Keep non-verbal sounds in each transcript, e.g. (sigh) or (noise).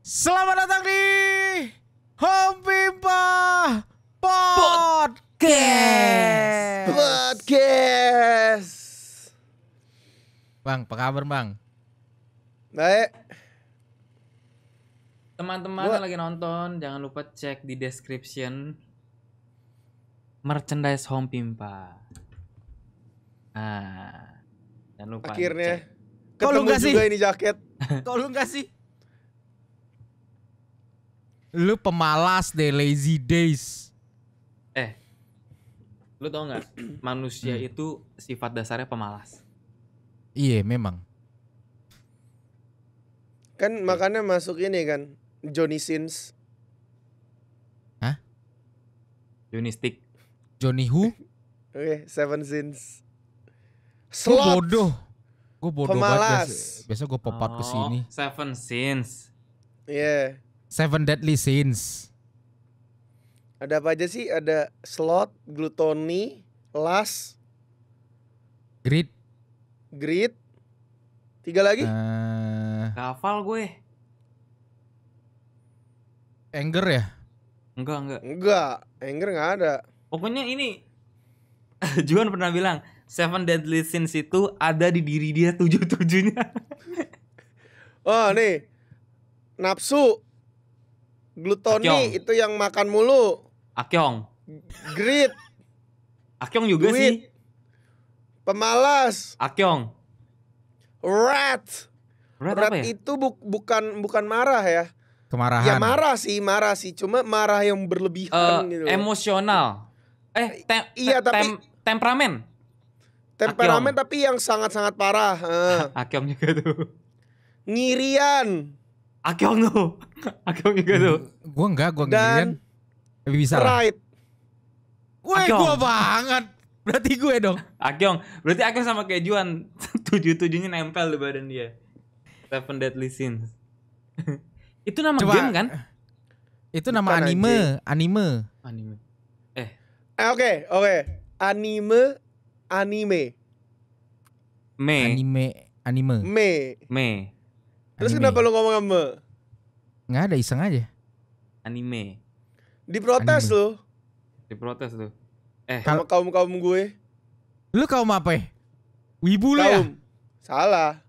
Selamat datang di Home Pimpa Podcast. Podcast. Bang, apa kabar bang? Baik. Teman-teman yang lagi nonton, jangan lupa cek di description merchandise Home Pimpa. Nah, jangan lupa. Akhirnya. kau Kok lu sih? ini jaket. (laughs) Kok lu sih? Lu pemalas deh, lazy days. Eh, lu tau nggak? (clears throat) manusia hmm. itu sifat dasarnya pemalas. Iya, memang. Kan makanya masuk ini kan, Johnny Sins. Hah? Johnny Stick. Johnny who? Oke, okay, Seven Sins. Slot. Gua bodoh. Gue bodoh Pemalas. banget. Biasa, gua gue pop up oh, ke sini. Seven Sins. Iya. Yeah. Seven Deadly Sins. Ada apa aja sih? Ada slot, gluttony, las, greed, greed, tiga lagi. Uh, eh, Hafal gue. Anger ya? Enggak enggak. Enggak, anger nggak ada. Pokoknya ini (laughs) Juan pernah bilang Seven Deadly Sins itu ada di diri dia tujuh tujuhnya. (laughs) oh nih, nafsu, Glutoni Akyong. itu yang makan mulu. Akyong. Grit. Akyong juga Duit. sih. Pemalas. Akyong. Rat. Rat, Rat ya? itu bu bukan bukan marah ya. Kemarahan. Ya marah sih, marah sih. Cuma marah yang berlebihan uh, gitu. Emosional. Eh, te iya te tapi tem temperamen. Temperamen Akyong. tapi yang sangat-sangat parah. Eh. Uh. (laughs) Akyong juga tuh. Ngirian. Akyong tuh. (laughs) Akyong juga tuh. Hmm, gue enggak, gue Dan Tapi bisa. Right. Woi, gue banget. Berarti gue dong. Akyong. Berarti Akyong sama kayak Juan. (laughs) Tujuh-tujuhnya nempel di badan dia. Seven Deadly Sins. (laughs) itu nama Coba, game kan? Itu Bukan anime, aja. anime. Anime. Eh. Oke, eh, oke. Okay, okay. Anime anime. Me. Anime anime. Me. Me. Terus anime. kenapa lu ngomong sama? Nggak ada iseng aja. Anime. Diprotes lu. lo. Diprotes tuh. Eh, sama kaum-kaum gue. Lu kaum apa ya? Wibu lu ya? Salah.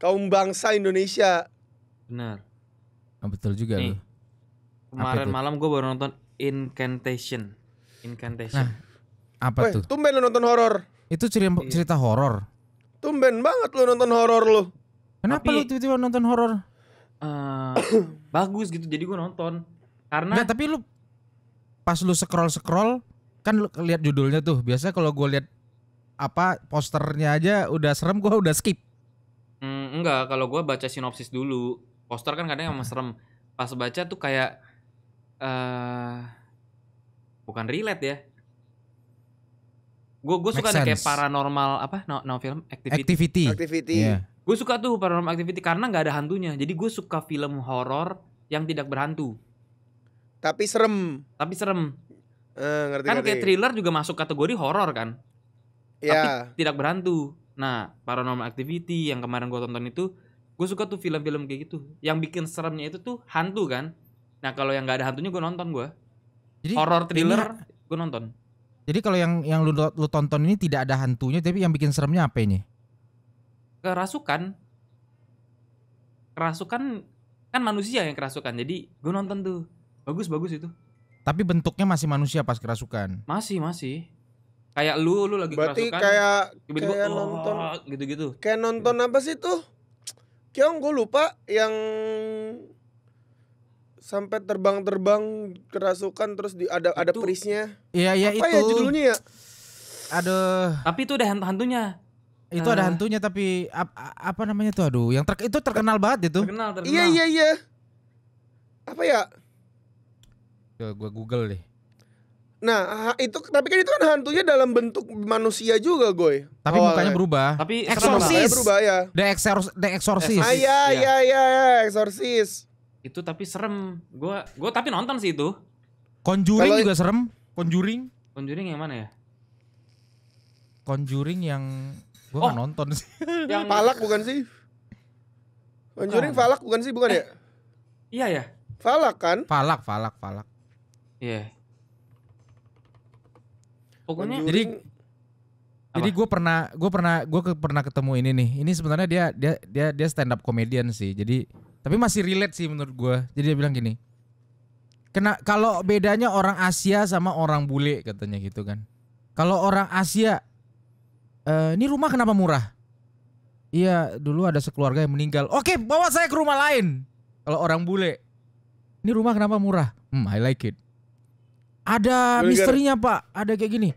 Kaum bangsa Indonesia. Benar. Nah, betul juga lo. lu. Kemarin malam gue baru nonton Incantation. Incantation. Nah, apa Weh, tuh? Tumben lu nonton horor. Itu cerita, iya. cerita horor. Tumben banget lu nonton horor lu. Kenapa tapi, lu tiba-tiba nonton horor? Uh, (coughs) bagus gitu jadi gue nonton karena Nggak, tapi lu pas lu scroll scroll kan lu lihat judulnya tuh biasanya kalau gue lihat apa posternya aja udah serem gue udah skip mm, enggak kalau gue baca sinopsis dulu poster kan kadang emang serem pas baca tuh kayak uh, bukan relate ya gue gue suka nih kayak paranormal apa no, no film activity activity, activity. Yeah. Gue suka tuh Paranormal Activity karena nggak ada hantunya. Jadi gue suka film horor yang tidak berhantu. Tapi serem. Tapi serem. Uh, ngerti, kan ngerti. kayak thriller juga masuk kategori horor kan. Yeah. Tapi tidak berhantu. Nah, Paranormal Activity yang kemarin gue tonton itu, gue suka tuh film-film kayak gitu. Yang bikin seremnya itu tuh hantu kan. Nah, kalau yang nggak ada hantunya gue nonton gue. Jadi horor thriller gue nonton. Jadi kalau yang yang lu, lu tonton ini tidak ada hantunya, tapi yang bikin seremnya apa ini? kerasukan kerasukan kan manusia yang kerasukan jadi gue nonton tuh bagus bagus itu tapi bentuknya masih manusia pas kerasukan masih masih kayak lu lu lagi Berarti kerasukan kayak tiba -tiba, kayak oh, nonton gitu gitu kayak nonton apa sih tuh Kiong gue lupa yang sampai terbang-terbang kerasukan terus di ada itu. ada perisnya iya iya apa ya itu ya judulnya ya aduh tapi itu udah hantunya itu ada hantunya tapi ap, apa namanya tuh aduh, yang ter, itu terkenal banget itu. Terkenal, terkenal. Iya iya iya. Apa ya? Yo, gua Google deh. Nah, itu tapi kan itu kan hantunya dalam bentuk manusia juga, gue. Tapi oh, mukanya berubah. Tapi eksorsis. berubah ya. The, exor The Exorcist. Ah, iya, iya, iya, iya, Exorcist. Itu tapi serem. Gua gua tapi nonton sih itu. Conjuring Kalo... juga serem. Conjuring. Conjuring yang mana ya? Conjuring yang Gue oh. nonton sih. (laughs) Yang Palak bukan sih? Conjuring oh. Falak bukan sih, bukan ya? eh. ya? Iya ya. Falak kan? Falak, Falak, Falak. Iya. Yeah. Pokoknya jadi Jadi gue pernah gue pernah gue ke, pernah ketemu ini nih. Ini sebenarnya dia dia dia dia stand up comedian sih. Jadi tapi masih relate sih menurut gue. Jadi dia bilang gini. Kena kalau bedanya orang Asia sama orang bule katanya gitu kan. Kalau orang Asia e, ini rumah kenapa murah? Iya, dulu ada sekeluarga yang meninggal. Oke, bawa saya ke rumah lain. Kalau orang bule. Ini rumah kenapa murah? Hmm, I like it. Ada misterinya, Pak. Ada kayak gini.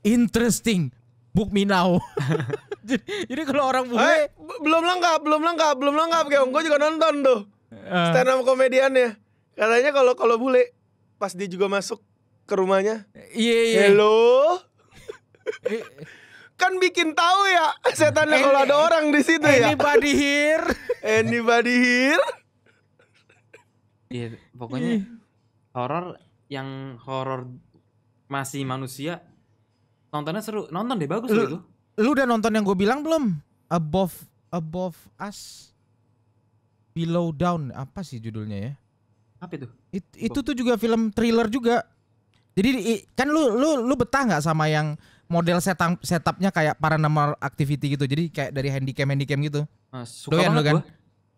Interesting. Book me now. (laughs) jadi, jadi kalau orang bule hey, eh, belum lengkap, belum lengkap, belum lengkap. Kayak gue juga nonton tuh. Uh, stand up komediannya. Katanya kalau kalau bule pas dia juga masuk ke rumahnya. Iya, iya. Hello. (laughs) kan bikin tahu ya (laughs) setannya kalau ada orang di situ ya. Anybody here? (laughs) Anybody here? Iya, pokoknya horor yang horor masih manusia nontonnya seru. Nonton deh bagus lu, gitu. Lu udah nonton yang gue bilang belum? Above Above Us Below Down apa sih judulnya ya? Apa itu? It, itu tuh juga film thriller juga. Jadi kan lu lu lu betah nggak sama yang model setup setupnya kayak paranormal activity gitu. Jadi kayak dari handycam handycam gitu. Nah, suka Doyan lo kan? Gua.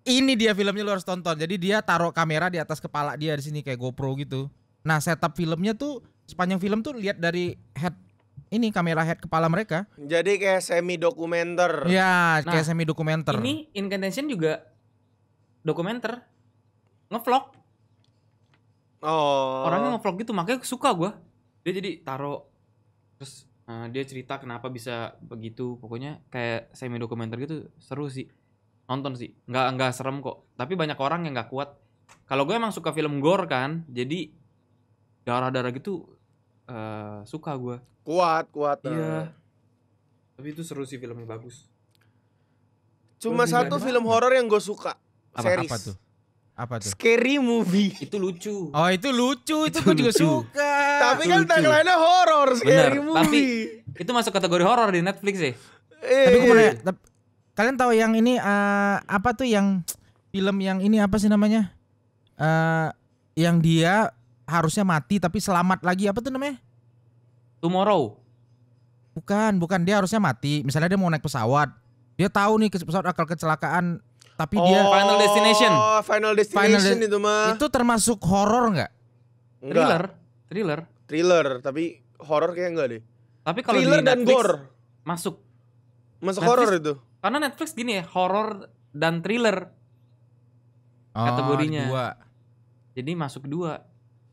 Ini dia filmnya lu harus tonton. Jadi dia taruh kamera di atas kepala dia di sini kayak GoPro gitu. Nah, setup filmnya tuh sepanjang film tuh lihat dari head ini kamera head kepala mereka. Jadi kayak semi dokumenter. Ya, kayak nah, semi dokumenter. Ini Incantation juga dokumenter. Ngevlog. Oh. Orangnya ngevlog gitu makanya suka gua. Dia jadi taruh terus uh, dia cerita kenapa bisa begitu pokoknya kayak semi dokumenter gitu seru sih nonton sih nggak nggak serem kok tapi banyak orang yang nggak kuat kalau gue emang suka film gore kan jadi darah darah gitu uh, suka gue kuat kuat iya eh. tapi itu seru sih filmnya bagus cuma satu film horor yang gue suka apa, series apa tuh? Apa tuh? Scary movie. Itu lucu. Oh, itu lucu. Itu, itu juga suka. Tapi kan tagline lainnya horror, scary Bener. movie. Tapi itu masuk kategori horror di Netflix sih. Eh, tapi gue iya, iya. nanya, Kalian tahu yang ini uh, apa tuh yang film yang ini apa sih namanya? Uh, yang dia harusnya mati tapi selamat lagi apa tuh namanya? Tomorrow. Bukan, bukan dia harusnya mati. Misalnya dia mau naik pesawat, dia tahu nih pesawat akal kecelakaan tapi oh, dia Final Destination. Final Destination Final de itu mah. Itu termasuk horor nggak? Thriller, thriller. Thriller, tapi horor kayak enggak deh. Tapi kalau thriller di Netflix, dan gore masuk. Masuk horor itu. Karena Netflix gini ya, horor dan thriller oh, kategorinya. Dua. Jadi masuk dua.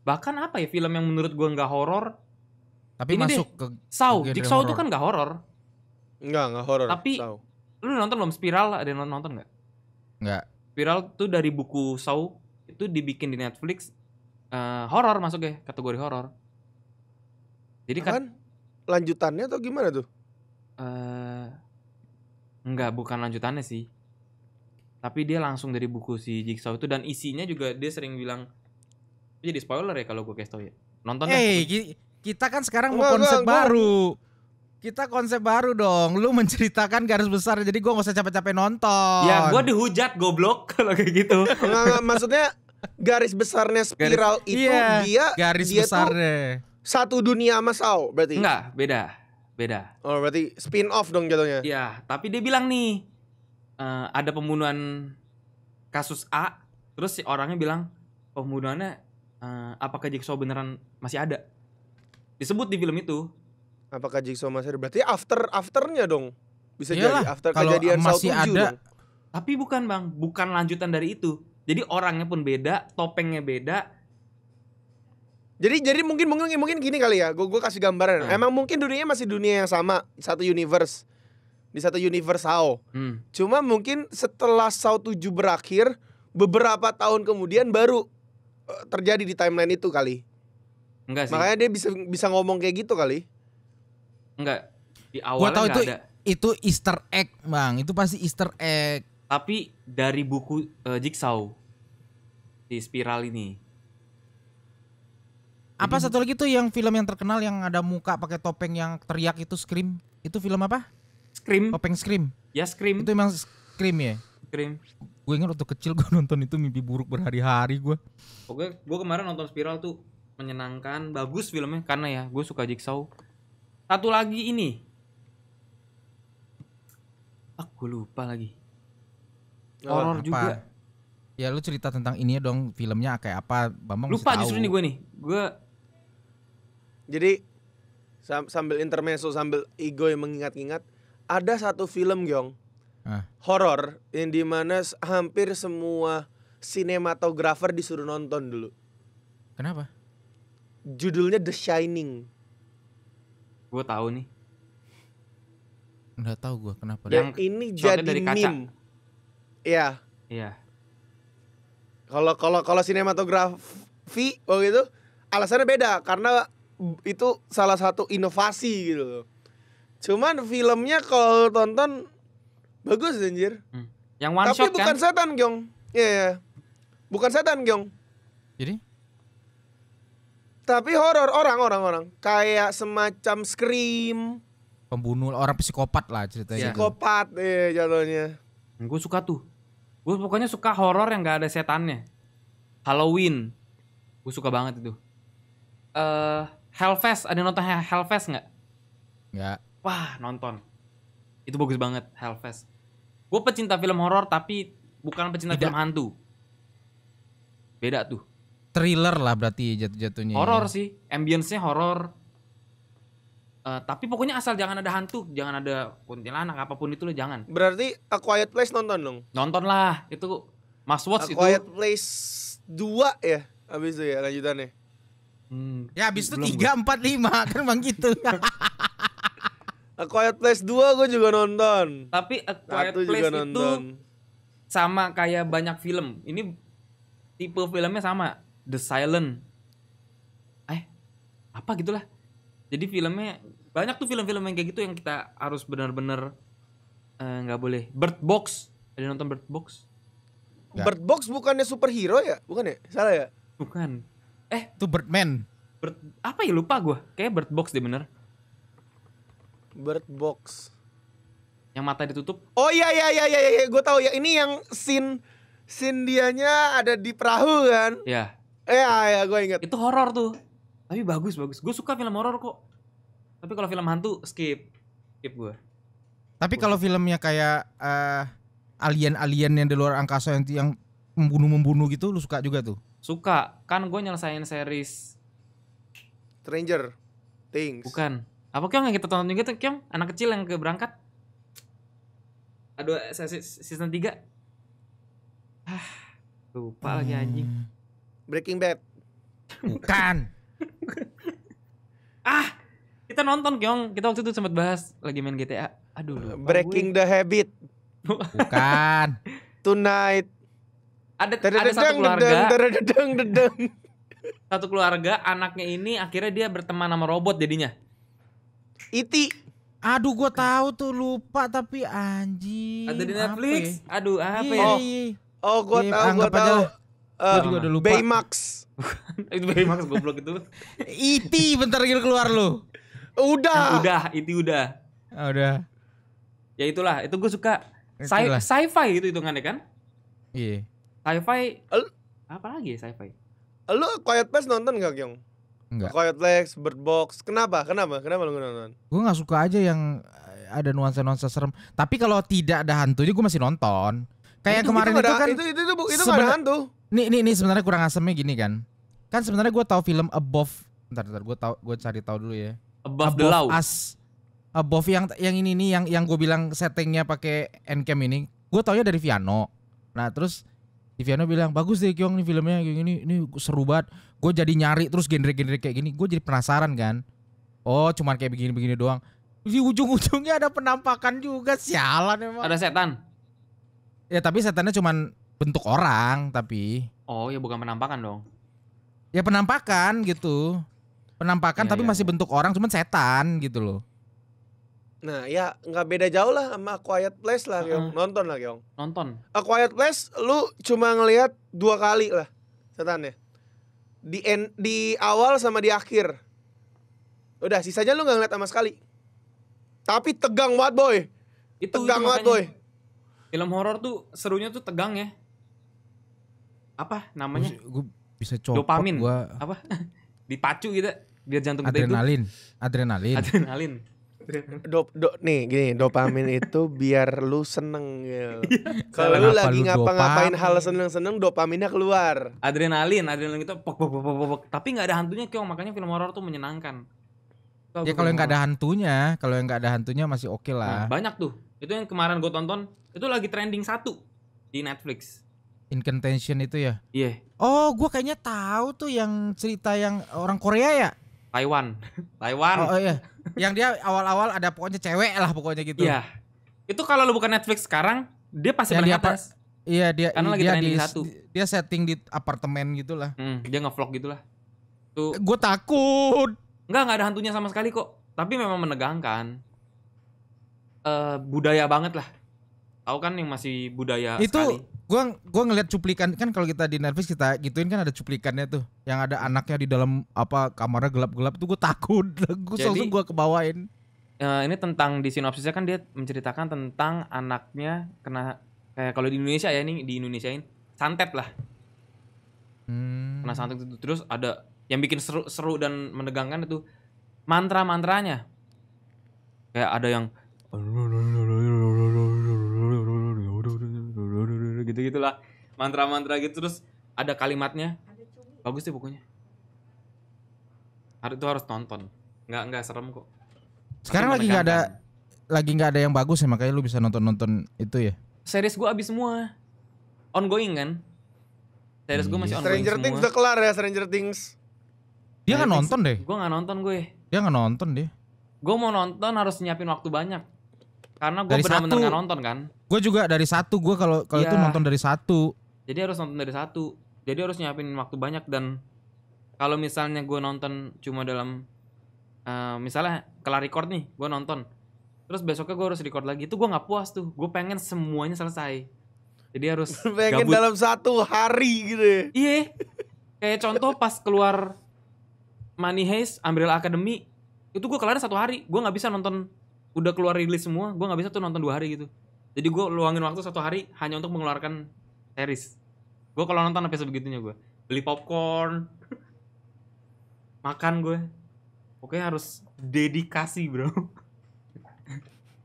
Bahkan apa ya film yang menurut gua enggak horor tapi Ini masuk deh, ke Saw, Jigsaw itu kan enggak horor. Enggak, enggak horor. Tapi Saw. lu nonton belum Spiral? Ada yang nonton nggak? Enggak. Viral tuh dari buku Saw itu dibikin di Netflix uh, horor masuk ya, kategori horor. Jadi kan lanjutannya atau gimana tuh? Uh, eh, enggak, bukan lanjutannya sih. Tapi dia langsung dari buku si Jigsaw itu dan isinya juga dia sering bilang jadi spoiler ya kalau gue kasih tau ya. Nonton hey, deh. kita kan sekarang mau konsep enggak, baru. Enggak kita konsep baru dong. Lu menceritakan garis besar jadi gue gak usah capek-capek nonton. Ya, gue dihujat goblok (laughs) kalau kayak gitu. Enggak, maksudnya garis besarnya spiral garis, itu iya, dia garis dia besarnya. Tuh satu dunia sama Sao berarti. Enggak, beda. Beda. Oh, berarti spin off dong jatuhnya. Iya, tapi dia bilang nih uh, ada pembunuhan kasus A, terus si orangnya bilang pembunuhannya uh, apakah Jigsaw beneran masih ada? Disebut di film itu Apakah Jigsaw masih ada? berarti after afternya dong? Bisa Yalah, jadi after kalau kejadian masih Sao ada, dong. Tapi bukan bang, bukan lanjutan dari itu. Jadi orangnya pun beda, topengnya beda. Jadi jadi mungkin mungkin mungkin gini kali ya, gue gue kasih gambaran. Hmm. Emang mungkin dunianya masih dunia yang sama, satu universe di satu universe Saw. Hmm. Cuma mungkin setelah Saw 7 berakhir, beberapa tahun kemudian baru eh, terjadi di timeline itu kali. Enggak sih. Makanya dia bisa bisa ngomong kayak gitu kali. Enggak. Di awal Gua tahu itu ada. itu Easter egg, Bang. Itu pasti Easter egg. Tapi dari buku uh, Jigsaw di spiral ini. Apa Jadi, satu lagi tuh yang film yang terkenal yang ada muka pakai topeng yang teriak itu Scream? Itu film apa? Scream. Topeng Scream. Ya Scream. Itu memang Scream ya? Scream. Gue ingat waktu kecil gue (laughs) nonton itu mimpi buruk berhari-hari gue. Oke, gue kemarin nonton Spiral tuh menyenangkan, bagus filmnya karena ya gue suka Jigsaw satu lagi ini. Aku ah, lupa lagi. Oh, horor juga. Ya lu cerita tentang ini ya dong filmnya kayak apa Bambang Lupa justru ini gue nih. Gue Jadi sambil intermezzo sambil ego yang mengingat-ingat ada satu film Gyong. eh. Horor yang dimana hampir semua sinematografer disuruh nonton dulu. Kenapa? Judulnya The Shining. Gue tahu nih. Nggak tahu gue kenapa. Ya, Yang deh. ini jadi dari kaca. meme. Iya. Iya. Kalau kalau kalau sinematografi oh gitu alasannya beda karena itu salah satu inovasi gitu Cuman filmnya kalau tonton bagus anjir. Hmm. Yang one Tapi shot bukan kan? setan, Gyong. Iya, yeah, yeah. Bukan setan, Gyong. Iya, iya. Jadi? Tapi horor orang orang orang kayak semacam scream. Pembunuh orang psikopat lah ceritanya. Iya. Gitu. Psikopat eh jatuhnya. Gue suka tuh. Gue pokoknya suka horor yang gak ada setannya. Halloween. Gue suka banget itu. uh, Hellfest, ada nonton Hellfest nggak? Nggak. Wah, nonton. Itu bagus banget Hellfest. Gue pecinta film horor tapi bukan pecinta Tidak. film hantu. Beda tuh thriller lah berarti jatuh-jatuhnya. Horor ya. sih, ambience-nya horor. Uh, eh, tapi pokoknya asal jangan ada hantu, jangan ada kuntilanak apapun itu lo jangan. Berarti A Quiet Place nonton dong? Nonton lah, itu must Watch A itu. Quiet Place 2 ya, abis itu ya lanjutannya. Hmm, ya abis itu tiga empat lima (laughs) kan bang gitu. A Quiet Place 2 gue juga nonton. Tapi A Quiet Satu Place juga nonton. itu sama kayak banyak film. Ini tipe filmnya sama The Silent eh apa gitulah jadi filmnya banyak tuh film-film yang kayak gitu yang kita harus benar-benar eh, nggak uh, boleh Bird Box ada nonton Bird Box Gak. Bird Box bukannya superhero ya bukan ya salah ya bukan eh itu Birdman Bird apa ya lupa gue kayak Bird Box deh bener Bird Box yang mata ditutup oh iya iya iya iya, iya. gue tahu ya ini yang scene scene dianya ada di perahu kan ya eh iya, ya, gue inget. Itu horor tuh. Tapi bagus, bagus. Gue suka film horor kok. Tapi kalau film hantu skip. Skip gue. Tapi kalau filmnya kayak uh, alien-alien yang di luar angkasa yang, yang membunuh-membunuh gitu lu suka juga tuh? Suka. Kan gue nyelesain series Stranger Things. Bukan. Apa kyang yang kita tonton juga tuh kyang? Anak kecil yang keberangkat Aduh season tiga Ah, lupa hmm. lagi anjing. Hmm. Breaking Bad. Bukan. (laughs) ah, kita nonton Kyong. Kita waktu itu sempat bahas lagi main GTA. Aduh. Lupa Breaking gue. the Habit. Bukan. Tonight. Ada ada satu keluarga. Dedeng, dedeng, (laughs) Satu keluarga anaknya ini akhirnya dia berteman sama robot jadinya. Iti. E Aduh gue tahu tuh lupa tapi anjing. Ada di Netflix. Ape. Ya? Aduh apa iya, ya? Iya, oh, iya. oh gue tahu gue tahu. Uh, juga udah lupa. Baymax. itu Baymax goblok itu. (laughs) E.T. bentar lagi keluar lu. Udah. Udah, itu e udah. Oh, udah. Ya itulah, itu gue suka sci sci itu hitungannya kan? Iya. Yeah. Sci-fi apa lagi ya sci-fi? Lu Quiet Place nonton gak, Kyung? Enggak. Quiet Place, Bird Box. Kenapa? Kenapa? Kenapa lu nonton? Gue gak suka aja yang ada nuansa-nuansa serem. Tapi kalau tidak ada hantunya gue masih nonton. Kayak itu, kemarin itu, itu ada, kan itu itu itu, itu, itu ada hantu. Nih nih nih sebenarnya kurang asemnya gini kan. Kan sebenarnya gue tahu film Above. Bentar bentar gue tahu gue cari tahu dulu ya. Above, Above the Law. As Above yang yang ini nih yang yang gue bilang settingnya pakai Encam ini. Gue taunya dari Viano. Nah terus di Viano bilang bagus deh Kyong nih filmnya kayak gini ini seru banget. Gue jadi nyari terus genre-genre kayak gini. Gue jadi penasaran kan. Oh cuman kayak begini-begini doang. Di ujung-ujungnya ada penampakan juga sialan emang. Ada setan. Ya tapi setannya cuman bentuk orang tapi oh ya bukan penampakan dong ya penampakan gitu penampakan ya, tapi ya, masih ya. bentuk orang cuman setan gitu loh Nah ya nggak beda jauh lah sama Quiet Place lah yang Uh, nonton lah Kyong. Nonton. A Quiet Place lu cuma ngelihat dua kali lah setannya. Di end, di awal sama di akhir. Udah sisanya lu nggak ngeliat sama sekali. Tapi tegang banget boy. Itu, tegang banget boy. Film horor tuh serunya tuh tegang ya apa namanya? Gue bisa copot Dopamin. Gua... Apa? (laughs) Dipacu gitu biar jantung kita adrenalin. Itu. Adrenalin. Adrenalin. Dop, do, nih gini dopamin itu biar lu seneng ya. Iya. Kalau lu lagi ngapa-ngapain hal seneng-seneng dopaminnya keluar. Adrenalin, adrenalin itu pok pok pok pok, pok. tapi nggak ada hantunya Kyong makanya film horor tuh menyenangkan. Kalo ya kalau yang nggak ada hantunya, kalau yang nggak ada hantunya masih oke okay lah. Nah, banyak tuh. Itu yang kemarin gue tonton, itu lagi trending satu di Netflix. Incantation itu ya? Iya. Yeah. Oh, gua kayaknya tahu tuh yang cerita yang orang Korea ya? Taiwan. (laughs) Taiwan. Oh, oh iya. Yang dia awal-awal ada pokoknya cewek lah pokoknya gitu. Iya. Yeah. Itu kalau lu bukan Netflix sekarang, dia pasti yang paling atas. Iya, dia Karena lagi dia di, satu. Dia setting di apartemen gitulah. Hmm, dia ngevlog lah. Tuh. Gua takut. Enggak, enggak ada hantunya sama sekali kok. Tapi memang menegangkan. Uh, budaya banget lah tahu kan yang masih budaya itu sekali. gua gua ngeliat cuplikan kan kalau kita di Netflix kita gituin kan ada cuplikannya tuh yang ada anaknya di dalam apa kamarnya gelap-gelap tuh gue takut (laughs) gue langsung gue kebawain uh, ini tentang di sinopsisnya kan dia menceritakan tentang anaknya kena kayak kalau di Indonesia ya ini di Indonesia ini santet lah hmm. kena santet itu terus ada yang bikin seru seru dan menegangkan itu mantra mantranya kayak ada yang gitu gitulah mantra-mantra gitu terus ada kalimatnya bagus sih bukunya hari itu harus tonton nggak nggak serem kok sekarang lagi nggak ada lagi nggak ada yang bagus ya makanya lu bisa nonton nonton itu ya series gua abis semua ongoing kan series hmm. gua masih ongoing Stranger Things udah kelar ya Stranger Things dia nggak nonton deh gua nggak nonton gue dia nggak nonton deh gue mau nonton harus nyiapin waktu banyak karena gue benar-benar nggak nonton kan. Gue juga dari satu. Gue kalau kalau ya. itu iya. nonton dari satu. Jadi harus nonton dari satu. Jadi harus nyiapin waktu banyak dan kalau misalnya gue nonton cuma dalam uh, misalnya kelar record nih, gue nonton. Terus besoknya gue harus record lagi. Itu gue nggak puas tuh. Gue pengen semuanya selesai. Jadi harus (laughs) pengen gabut. dalam satu hari gitu. Ya. Iya. Kayak contoh pas keluar Money Heist, Umbrella Academy, itu gue kelar satu hari. Gue nggak bisa nonton udah keluar rilis semua gue nggak bisa tuh nonton dua hari gitu jadi gue luangin waktu satu hari hanya untuk mengeluarkan series gue kalau nonton apa sebegitunya gue beli popcorn (laughs) makan gue oke harus dedikasi bro (laughs)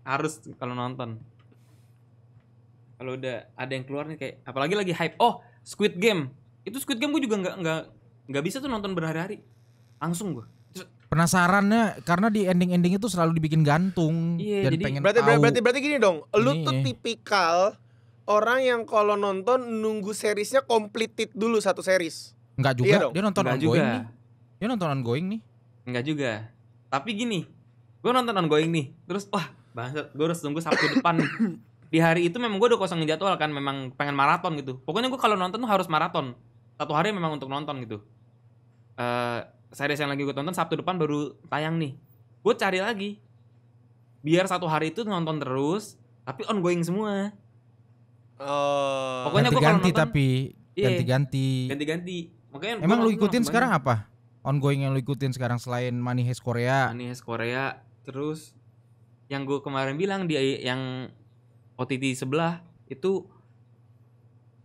harus kalau nonton kalau udah ada yang keluar nih kayak apalagi lagi hype oh Squid Game itu Squid Game gue juga nggak nggak nggak bisa tuh nonton berhari-hari langsung gue penasaran ya karena di ending-ending itu selalu dibikin gantung iya, dan jadi, pengen berarti, tahu. Berarti berarti gini dong, ini. lu tuh tipikal orang yang kalau nonton nunggu seriesnya completed dulu satu series. Enggak iya juga, iya dia nonton Enggak ongoing juga. nih. Dia nonton ongoing nih. Enggak juga. Tapi gini, gue nonton ongoing nih. Terus wah, banget. gue harus nunggu Sabtu depan. (laughs) di hari itu memang gue udah kosong jadwal kan, memang pengen maraton gitu. Pokoknya gue kalau nonton tuh harus maraton. Satu hari memang untuk nonton gitu. Uh, series yang lagi gue tonton Sabtu depan baru tayang nih gue cari lagi biar satu hari itu nonton terus tapi ongoing semua uh, pokoknya gue ganti nonton, tapi iya. ganti-ganti ganti-ganti makanya emang lu ikutin sekarang banyak. apa ongoing yang lu ikutin sekarang selain Money Heist Korea Money Heist Korea terus yang gue kemarin bilang di yang OTT sebelah itu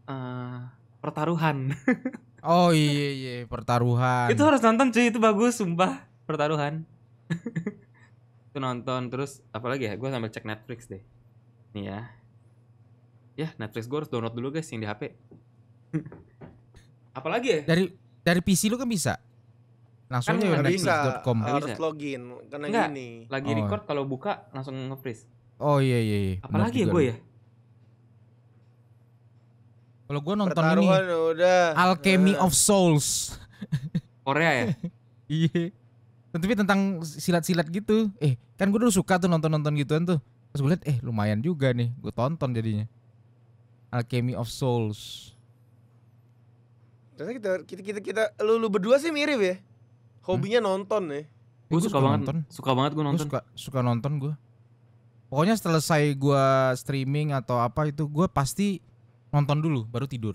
uh, pertaruhan (laughs) Oh iya iya pertaruhan. itu harus nonton cuy itu bagus sumpah pertaruhan. (laughs) itu nonton terus apalagi ya gue sambil cek Netflix deh. Nih ya. Ya Netflix gue harus download dulu guys yang di HP. (laughs) apalagi ya? Dari dari PC lu kan bisa. Langsung kan ya Netflix.com. Harus login karena Enggak, gini. Lagi oh. record kalau buka langsung nge-freeze. Oh iya iya. iya. Apalagi ya gue ya? Kalau gue nonton Pertaruhan ini udah. Alchemy uh. of Souls. (laughs) Korea ya? iya. Tapi tentang silat-silat gitu. Eh, kan gue dulu suka tuh nonton-nonton gituan tuh. Terus gue liat, eh lumayan juga nih. Gue tonton jadinya. Alchemy of Souls. Ternyata kita, kita, kita, kita lu, lu berdua sih mirip ya? Hobinya hmm? nonton ya? Gue suka, suka banget, nonton. suka banget gue nonton. Gua suka, suka nonton gue. Pokoknya selesai gue streaming atau apa itu, gue pasti Nonton dulu baru tidur.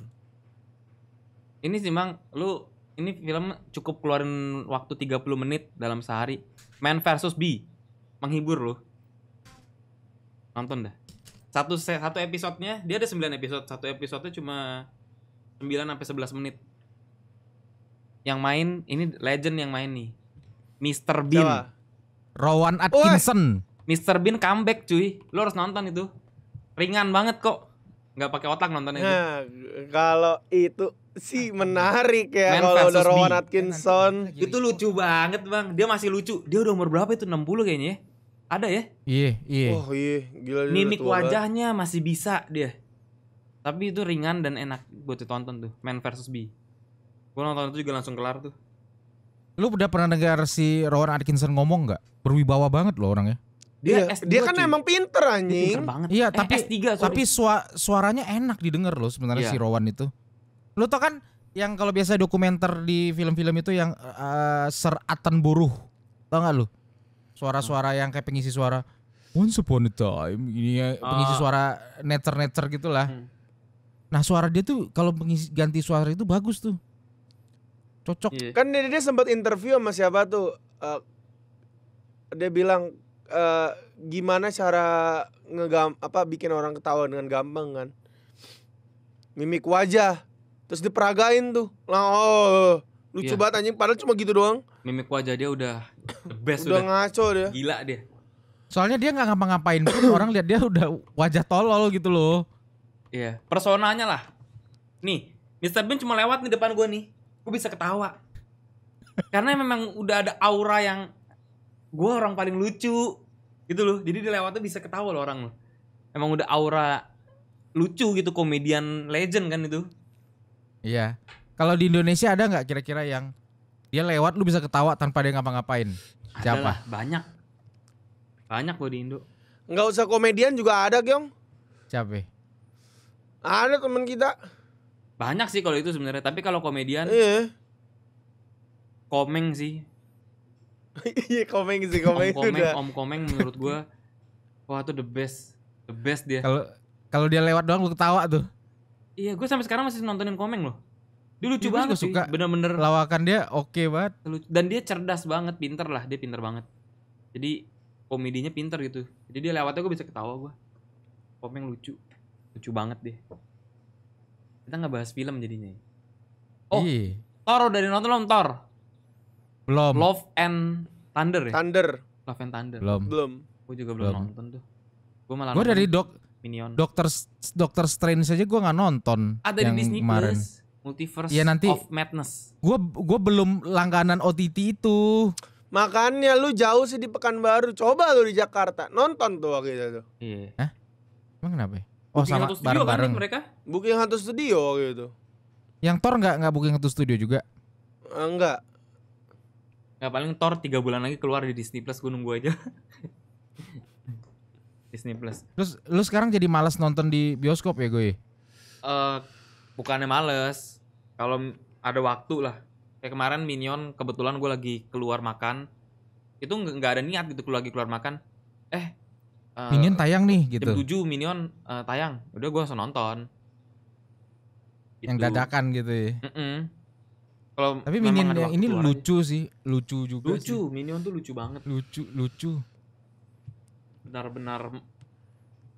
Ini sih Mang, lu ini film cukup keluarin waktu 30 menit dalam sehari. Man versus B, Menghibur lu Nonton dah. Satu satu nya dia ada 9 episode. Satu episodenya cuma 9 sampai 11 menit. Yang main ini legend yang main nih. Mr. Bean. Siapa? Rowan Atkinson. Mr. Bean comeback cuy. Lo harus nonton itu. Ringan banget kok nggak pakai otak nontonnya nah, itu. Kalau itu sih menarik ya kalau udah Rowan Atkinson. itu lucu banget, Bang. Dia masih lucu. Dia udah umur berapa itu? 60 kayaknya ya? Ada ya? Iya, iya. Oh, iya, gila dia Mimik wajahnya banget. masih bisa dia. Tapi itu ringan dan enak buat ditonton tuh, Man versus B. Gue nonton itu juga langsung kelar tuh. Lu udah pernah dengar si Rowan Atkinson ngomong nggak? Berwibawa banget loh orangnya. Iya, dia dia kan cuy. emang pinter anjing. Iya, eh, tapi S3, tapi suara suaranya enak didengar loh sebenarnya yeah. si Rowan itu. lo tau kan yang kalau biasa dokumenter di film-film itu yang uh, eh, seratan buruh Tau gak lo? Suara-suara yang kayak pengisi suara Once upon a time ini ya, ah. pengisi suara netter-netter gitulah. Hmm. Nah, suara dia tuh kalau pengisi ganti suara itu bagus tuh. Cocok. Yeah. Kan dia, dia sempat interview sama siapa tuh? Uh, dia bilang uh, gimana cara ngegam apa bikin orang ketawa dengan gampang kan mimik wajah terus diperagain tuh lah oh lucu yeah. banget anjing padahal cuma gitu doang mimik wajah dia udah the (coughs) best udah, udah ngaco dia gila dia soalnya dia nggak ngapa-ngapain pun (coughs) orang lihat dia udah wajah tolol gitu loh iya yeah. personanya lah nih Mr. Bean cuma lewat nih depan gue nih gue bisa ketawa (laughs) karena memang udah ada aura yang gue orang paling lucu gitu loh jadi dia bisa ketawa loh orang emang udah aura lucu gitu komedian legend kan itu iya kalau di Indonesia ada nggak kira-kira yang dia lewat lu bisa ketawa tanpa dia ngapa-ngapain siapa Adalah, banyak banyak gue di Indo nggak usah komedian juga ada Gyeong siapa ada temen kita banyak sih kalau itu sebenarnya tapi kalau komedian iya. komeng sih (laughs) Iya Komeng sih Komeng, Om Komeng udah. Om Komeng menurut gue wah tuh the best the best dia. Kalau kalau dia lewat doang lu ketawa tuh. Iya gue sampai sekarang masih nontonin Komeng loh. Dia lucu ya, banget sih. suka bener-bener lawakan dia oke okay banget. Dan dia cerdas banget, pinter lah dia pinter banget. Jadi komedinya pinter gitu. Jadi dia lewatnya gue bisa ketawa gue. Komeng lucu, lucu banget deh. Kita gak bahas film jadinya. Ya. Oh, Iyi. Toro dari nonton Tor. Belum. Love and Thunder ya? Thunder. Love and Thunder. Belum. Belum. Gue juga belum, belum. nonton tuh. Gue malah Gue dari dok Minion. Dokter Dokter Strange aja gue nggak nonton. Ada ah, yang di Disney kemarin. Plus. Multiverse ya, nanti, of Madness. Gue gue belum langganan OTT itu. Makanya lu jauh sih di Pekanbaru. Coba lu di Jakarta. Nonton tuh waktu itu tuh. Iya. Hah? Emang kenapa ya? Oh booking sama kan bareng-bareng. Kan, mereka? Booking Hantu Studio gitu. Yang Thor nggak nggak Booking Hantu Studio juga? Enggak nggak ya, paling Thor tiga bulan lagi keluar di Disney Plus gue nunggu aja (laughs) Disney Plus terus lu sekarang jadi malas nonton di bioskop ya gue uh, bukannya males kalau ada waktu lah kayak kemarin Minion kebetulan gue lagi keluar makan itu nggak ada niat gitu lagi keluar makan eh uh, Minion tayang nih gitu jam 7 Minion uh, tayang udah gue langsung nonton gitu. yang dadakan gitu ya mm -mm. Kalau Tapi Minion yang ini lucu sih, lucu juga Lucu, sih. Minion tuh lucu banget. Lucu, lucu. Benar-benar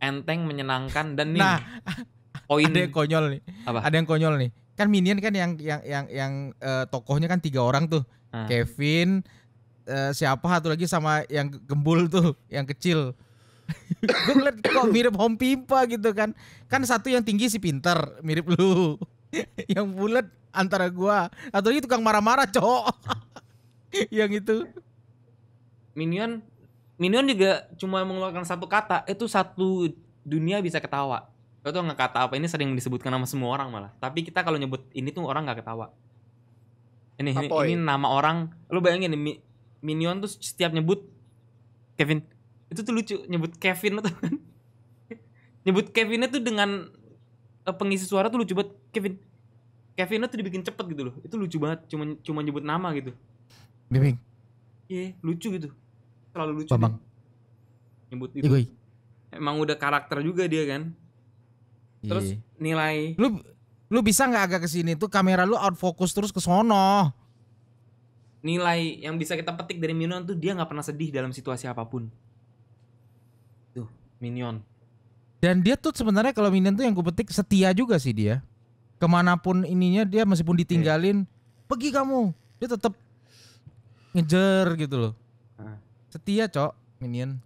enteng, menyenangkan dan nih. Nah, (laughs) poin ada yang konyol nih. Apa? Ada yang konyol nih. Kan Minion kan yang yang yang yang uh, tokohnya kan tiga orang tuh. Hmm. Kevin, uh, siapa satu lagi sama yang gembul tuh, yang kecil. (laughs) gue liat kok mirip Home Pimpa gitu kan kan satu yang tinggi si pinter mirip lu (laughs) yang bulat antara gua atau itu tukang marah-marah cowok (laughs) yang itu minion minion juga cuma mengeluarkan satu kata itu satu dunia bisa ketawa lo tuh nggak kata apa ini sering disebutkan nama semua orang malah tapi kita kalau nyebut ini tuh orang nggak ketawa ini ini, ini iya? nama orang lo bayangin nih, minion tuh setiap nyebut Kevin itu tuh lucu nyebut Kevin tuh (laughs) nyebut Kevinnya tuh dengan eh, pengisi suara tuh lucu banget Kevin Kevinnya tuh dibikin cepet gitu loh itu lucu banget cuma cuma nyebut nama gitu Bimbing iya yeah, lucu gitu terlalu lucu Bambang nyebut itu Igoi. emang udah karakter juga dia kan iya. terus nilai lu lu bisa nggak agak ke sini tuh kamera lu out fokus terus ke sono nilai yang bisa kita petik dari Minion tuh dia nggak pernah sedih dalam situasi apapun tuh Minion dan dia tuh sebenarnya kalau Minion tuh yang gue petik setia juga sih dia kemanapun ininya dia meskipun ditinggalin yeah. pergi kamu dia tetap ngejer gitu loh setia cok minion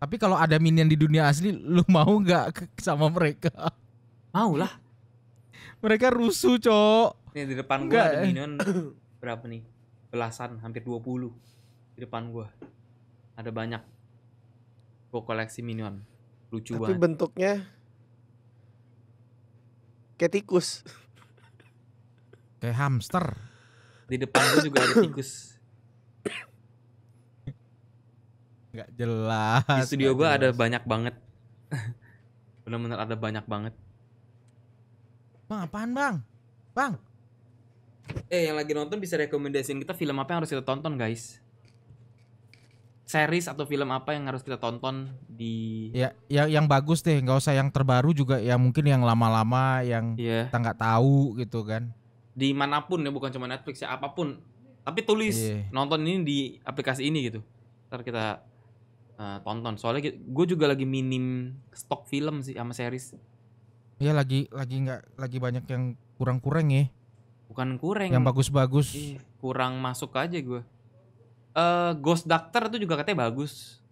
tapi kalau ada minion di dunia asli lu mau nggak sama mereka mau lah mereka rusuh cok Ini di depan gua ada minion berapa nih belasan hampir 20 di depan gua ada banyak gua koleksi minion lucu tapi banget tapi bentuknya kayak tikus kayak hamster di depan gue juga ada tikus nggak jelas di studio gue ada banyak banget (laughs) Benar-benar ada banyak banget bang apaan bang bang eh yang lagi nonton bisa rekomendasiin kita film apa yang harus kita tonton guys series atau film apa yang harus kita tonton di ya yang yang bagus deh nggak usah yang terbaru juga ya mungkin yang lama-lama yang yeah. kita nggak tahu gitu kan dimanapun ya bukan cuma Netflix ya apapun tapi tulis yeah. nonton ini di aplikasi ini gitu ntar kita uh, tonton soalnya gue juga lagi minim stok film sih sama series Iya lagi lagi nggak lagi banyak yang kurang-kurang ya bukan kurang yang bagus-bagus iya, kurang masuk aja gue uh, Ghost Doctor itu juga katanya bagus.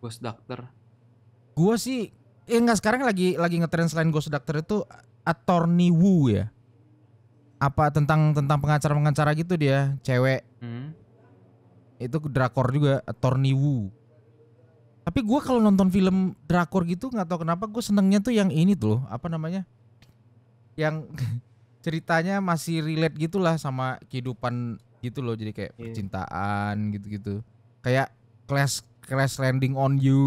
Ghost Doctor. Gua sih ya eh, nggak sekarang lagi lagi ngetren selain Ghost Doctor itu Attorney Wu ya. Apa tentang tentang pengacara-pengacara gitu dia, cewek. Hmm. Itu drakor juga Attorney Wu. Tapi gua kalau nonton film drakor gitu nggak tahu kenapa gue senengnya tuh yang ini tuh apa namanya? Yang (laughs) ceritanya masih relate gitulah sama kehidupan gitu loh jadi kayak yeah. percintaan gitu-gitu kayak Crash Crash Landing on You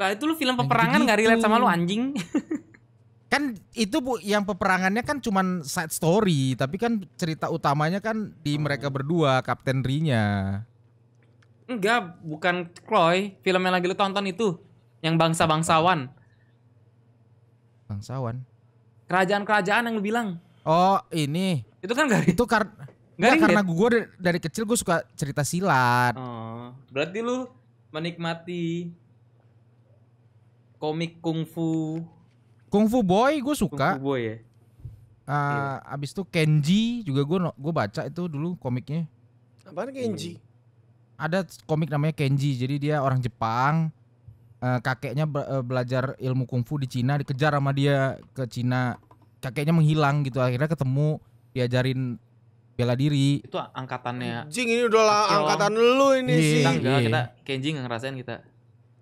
lah itu lu film peperangan nggak relate sama lu anjing (laughs) kan itu bu yang peperangannya kan cuman side story tapi kan cerita utamanya kan di oh. mereka berdua Kapten Rinya enggak bukan Chloe film yang lagi lu tonton itu yang bangsa bangsawan bangsawan kerajaan-kerajaan yang lu bilang oh ini itu kan gak itu karena Enggak karena gue dari, dari kecil gue suka cerita silat. Oh, berarti lu menikmati komik kungfu. Kungfu Boy gue suka. Kungfu Boy ya. Uh, yeah. Iya. Abis itu Kenji juga gue gue baca itu dulu komiknya. Apaan Kenji? Ada komik namanya Kenji. Jadi dia orang Jepang. Uh, kakeknya be eh, belajar ilmu kungfu di Cina dikejar sama dia ke Cina. Kakeknya menghilang gitu akhirnya ketemu diajarin bela diri. Itu angkatannya. Jing ini udah angkatan lu ini yeah, iya, sih. Iya. Kita enggak, kita kenjing ngerasain kita.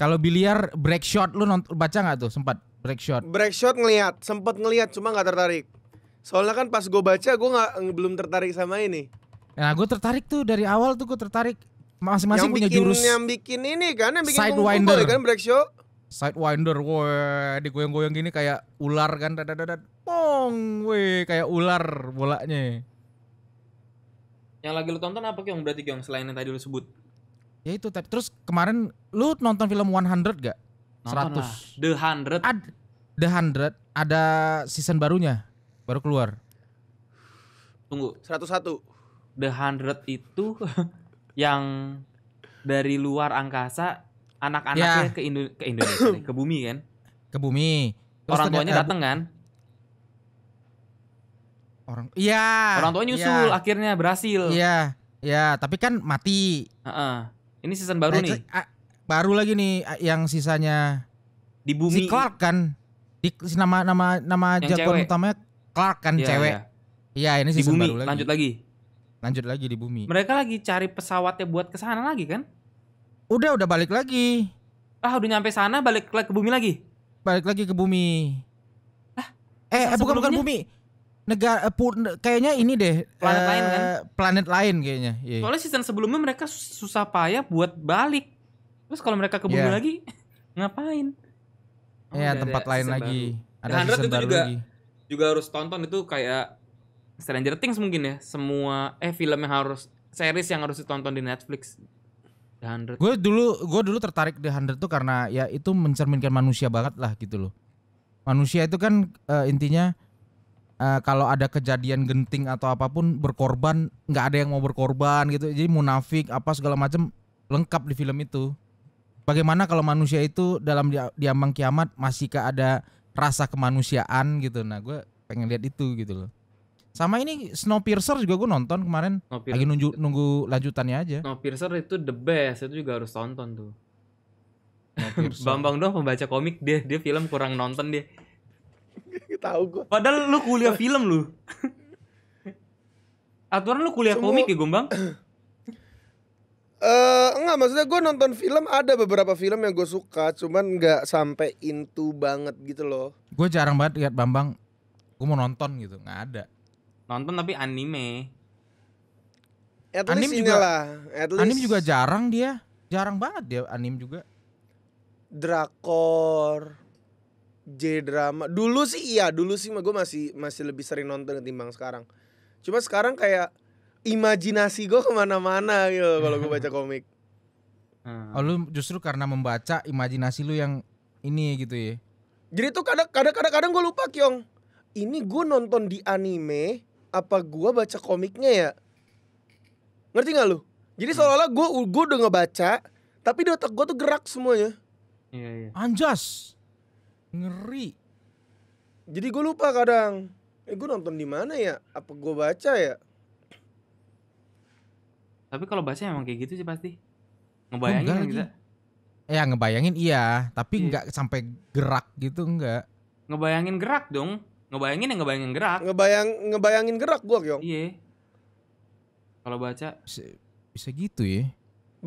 Kalau biliar break shot lu nonton baca nggak tuh sempat break shot? Break shot ngelihat, sempat ngelihat cuma nggak tertarik. Soalnya kan pas gue baca gue nggak belum tertarik sama ini. Nah gue tertarik tuh dari awal tuh gue tertarik masing-masing punya bikin, jurus. Yang bikin ini kan, yang bikin Sidewinder ya kan break shot. Sidewinder, woi digoyang-goyang gini kayak ular kan, dadadadad, pong, woi kayak ular bolanya. Yang lagi lu tonton apa Kyong berarti Kyong selain yang tadi lu sebut? Ya itu tapi terus kemarin lu nonton film 100 gak? Nonton 100. Lah. The 100. Ad, The 100 ada season barunya. Baru keluar. Tunggu, 101. The 100 itu (laughs) yang dari luar angkasa anak-anaknya ya. ke, Indo ke Indonesia, ke bumi kan? Ke bumi. Terus Orang tuanya datang kan? orang iya orang tua nyusul ya. akhirnya berhasil iya iya tapi kan mati uh -uh. ini season baru nah, nih ah, baru lagi nih ah, yang sisanya di bumi si Clark kan di nama nama nama jagoan utamanya Clark kan ya, cewek iya ya, ini season di bumi, baru lagi lanjut lagi lanjut lagi di bumi mereka lagi cari pesawatnya buat kesana lagi kan udah udah balik lagi ah udah nyampe sana balik ke bumi lagi balik lagi ke bumi ah eh, eh bukan bukan bumi negara eh, kayaknya ini deh planet uh, lain eh, kan planet lain kayaknya yeah. soalnya season sebelumnya mereka susah payah buat balik terus kalau mereka kebun yeah. lagi ngapain oh, ya yeah, tempat ada lain lagi baru. ada Dan season baru juga, lagi juga harus tonton itu kayak Stranger Things mungkin ya semua eh film yang harus series yang harus ditonton di Netflix The gue dulu gue dulu tertarik di Hundred tuh karena ya itu mencerminkan manusia banget lah gitu loh manusia itu kan uh, intinya uh, kalau ada kejadian genting atau apapun berkorban nggak ada yang mau berkorban gitu jadi munafik apa segala macam lengkap di film itu bagaimana kalau manusia itu dalam diambang kiamat masih ke ada rasa kemanusiaan gitu nah gue pengen lihat itu gitu loh sama ini Snowpiercer juga gue nonton kemarin Snowpiercer. lagi nunggu, nunggu lanjutannya aja Snowpiercer itu the best itu juga harus tonton tuh (laughs) Bambang dong pembaca komik dia dia film kurang nonton dia Tahu gue Padahal lu kuliah film lu. Aturan lu kuliah Semua... komik ya, Gombang? Eh uh, enggak maksudnya gue nonton film ada beberapa film yang gue suka cuman nggak sampai into banget gitu loh. Gue jarang banget lihat Bambang. Gue mau nonton gitu nggak ada. Nonton tapi anime. At anime juga, lah. At juga jarang dia. Jarang banget dia anime juga. Drakor. J drama dulu sih iya dulu sih mah gue masih masih lebih sering nonton ketimbang sekarang cuma sekarang kayak imajinasi gue kemana-mana gitu kalau gue baca komik hmm. oh lu justru karena membaca imajinasi lu yang ini gitu ya jadi tuh kadang kadang kadang kadang gue lupa kyong ini gue nonton di anime apa gue baca komiknya ya ngerti nggak lu jadi hmm. seolah-olah gue gue udah ngebaca tapi di otak gue tuh gerak semuanya iya, iya. anjas Ngeri. Jadi gue lupa kadang. Eh gue nonton di mana ya? Apa gue baca ya? Tapi kalau baca emang kayak gitu sih pasti. Ngebayangin oh, enggak Ya ngebayangin iya, tapi iya. nggak yeah. sampai gerak gitu enggak. Ngebayangin gerak dong. Ngebayangin yang ngebayangin gerak. Ngebayang ngebayangin gerak gua, Kyong. Iya. Kalau baca bisa, bisa gitu ya.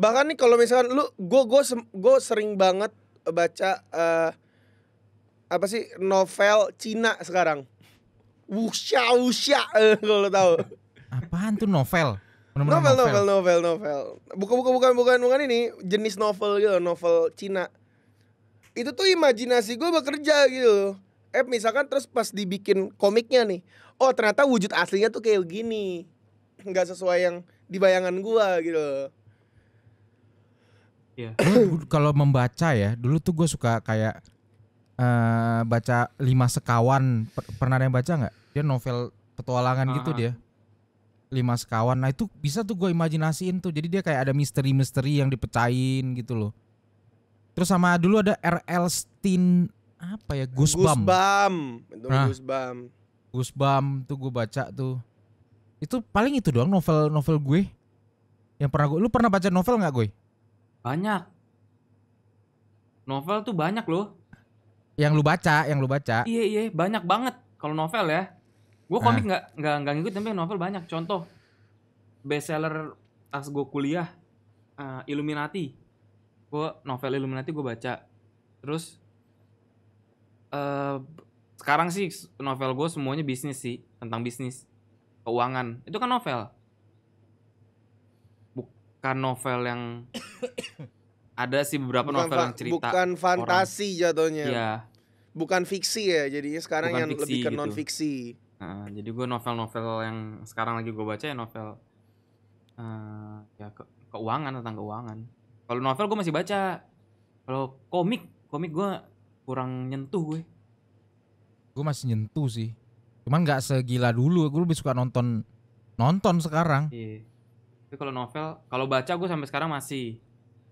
Bahkan nih kalau misalkan lu gue gua gua sering banget baca uh, apa sih novel Cina sekarang. Wuxia wuxia eh, kalau lo tahu. Apaan tuh novel? Bener -bener novel, novel, novel, novel, novel. Bukan, bukan, bukan, bukan, bukan ini jenis novel gitu, novel Cina. Itu tuh imajinasi gue bekerja gitu. Eh misalkan terus pas dibikin komiknya nih, oh ternyata wujud aslinya tuh kayak gini, nggak sesuai yang di bayangan gue gitu. Yeah. Iya. kalau membaca ya, dulu tuh gue suka kayak uh, baca lima sekawan pernah ada yang baca nggak dia novel petualangan uh ah, -huh. gitu ah. dia lima sekawan nah itu bisa tuh gue imajinasiin tuh jadi dia kayak ada misteri-misteri yang dipecahin gitu loh terus sama dulu ada RL Stin apa ya Gusbam Gusbam itu nah, Gusbam Gusbam tuh gue baca tuh itu paling itu doang novel novel gue yang pernah gue lu pernah baca novel nggak gue banyak novel tuh banyak loh yang lu baca, yang lu baca. Iya iya, banyak banget kalau novel ya. Gue nah. komik nggak nah. nggak nggak ngikut tapi novel banyak. Contoh bestseller pas gue kuliah uh, Illuminati. Gue novel Illuminati gue baca. Terus uh, sekarang sih novel gue semuanya bisnis sih tentang bisnis keuangan itu kan novel bukan novel yang (coughs) ada sih beberapa bukan novel yang cerita bukan fantasi orang. jatuhnya Yeah bukan fiksi ya jadinya sekarang bukan yang fiksi, lebih ke gitu. non fiksi uh, jadi gue novel-novel yang sekarang lagi gue baca ya novel uh, ya ke keuangan tentang keuangan kalau novel gue masih baca kalau komik komik gue kurang nyentuh gue gue masih nyentuh sih cuman nggak segila dulu gue lebih suka nonton nonton sekarang iya. tapi kalau novel kalau baca gue sampai sekarang masih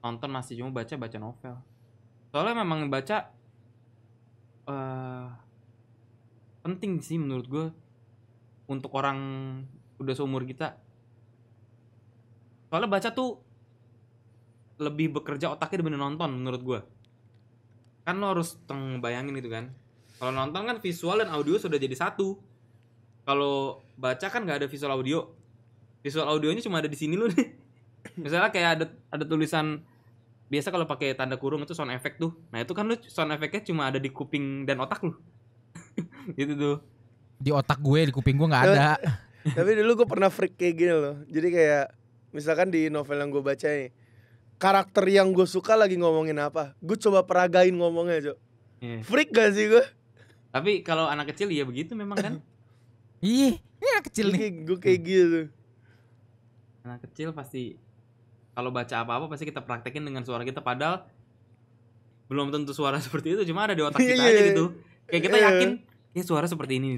nonton masih cuma baca baca novel soalnya memang baca Eh, penting sih menurut gue untuk orang udah seumur kita soalnya baca tuh lebih bekerja otaknya dibanding nonton menurut gue kan lo harus teng bayangin gitu kan kalau nonton kan visual dan audio sudah jadi satu kalau baca kan nggak ada visual audio visual audionya cuma ada di sini lo nih (laughs) misalnya kayak ada ada tulisan biasa kalau pakai tanda kurung itu sound effect tuh nah itu kan lu sound effectnya cuma ada di kuping dan otak lu (laughs) gitu tuh di otak gue di kuping gue nggak ada (laughs) tapi dulu gue pernah freak kayak gini loh jadi kayak misalkan di novel yang gue baca nih karakter yang gue suka lagi ngomongin apa gue coba peragain ngomongnya cok yeah. freak gak sih gue tapi kalau anak kecil ya begitu memang kan (laughs) iya ini anak kecil nih gue kayak gitu anak kecil pasti kalau baca apa-apa pasti kita praktekin dengan suara kita padahal belum tentu suara (laughs) seperti itu cuma ada di otak iya, kita iya, aja iya. gitu kayak kita yakin ini suara seperti ini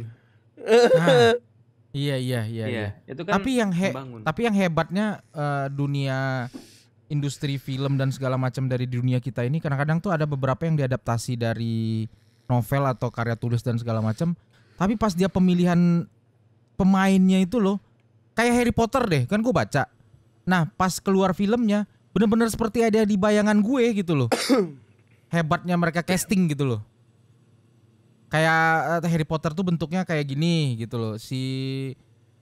iya iya iya, iya. Kan tapi yang he membangun. tapi yang hebatnya uh, dunia industri film dan segala macam dari dunia kita ini kadang-kadang tuh ada beberapa yang diadaptasi dari novel atau karya tulis dan segala macam tapi pas dia pemilihan pemainnya itu loh kayak Harry Potter deh kan gue baca Nah pas keluar filmnya bener-bener seperti ada di bayangan gue gitu loh. (coughs) Hebatnya mereka casting gitu loh. Kayak eh, Harry Potter tuh bentuknya kayak gini gitu loh. Si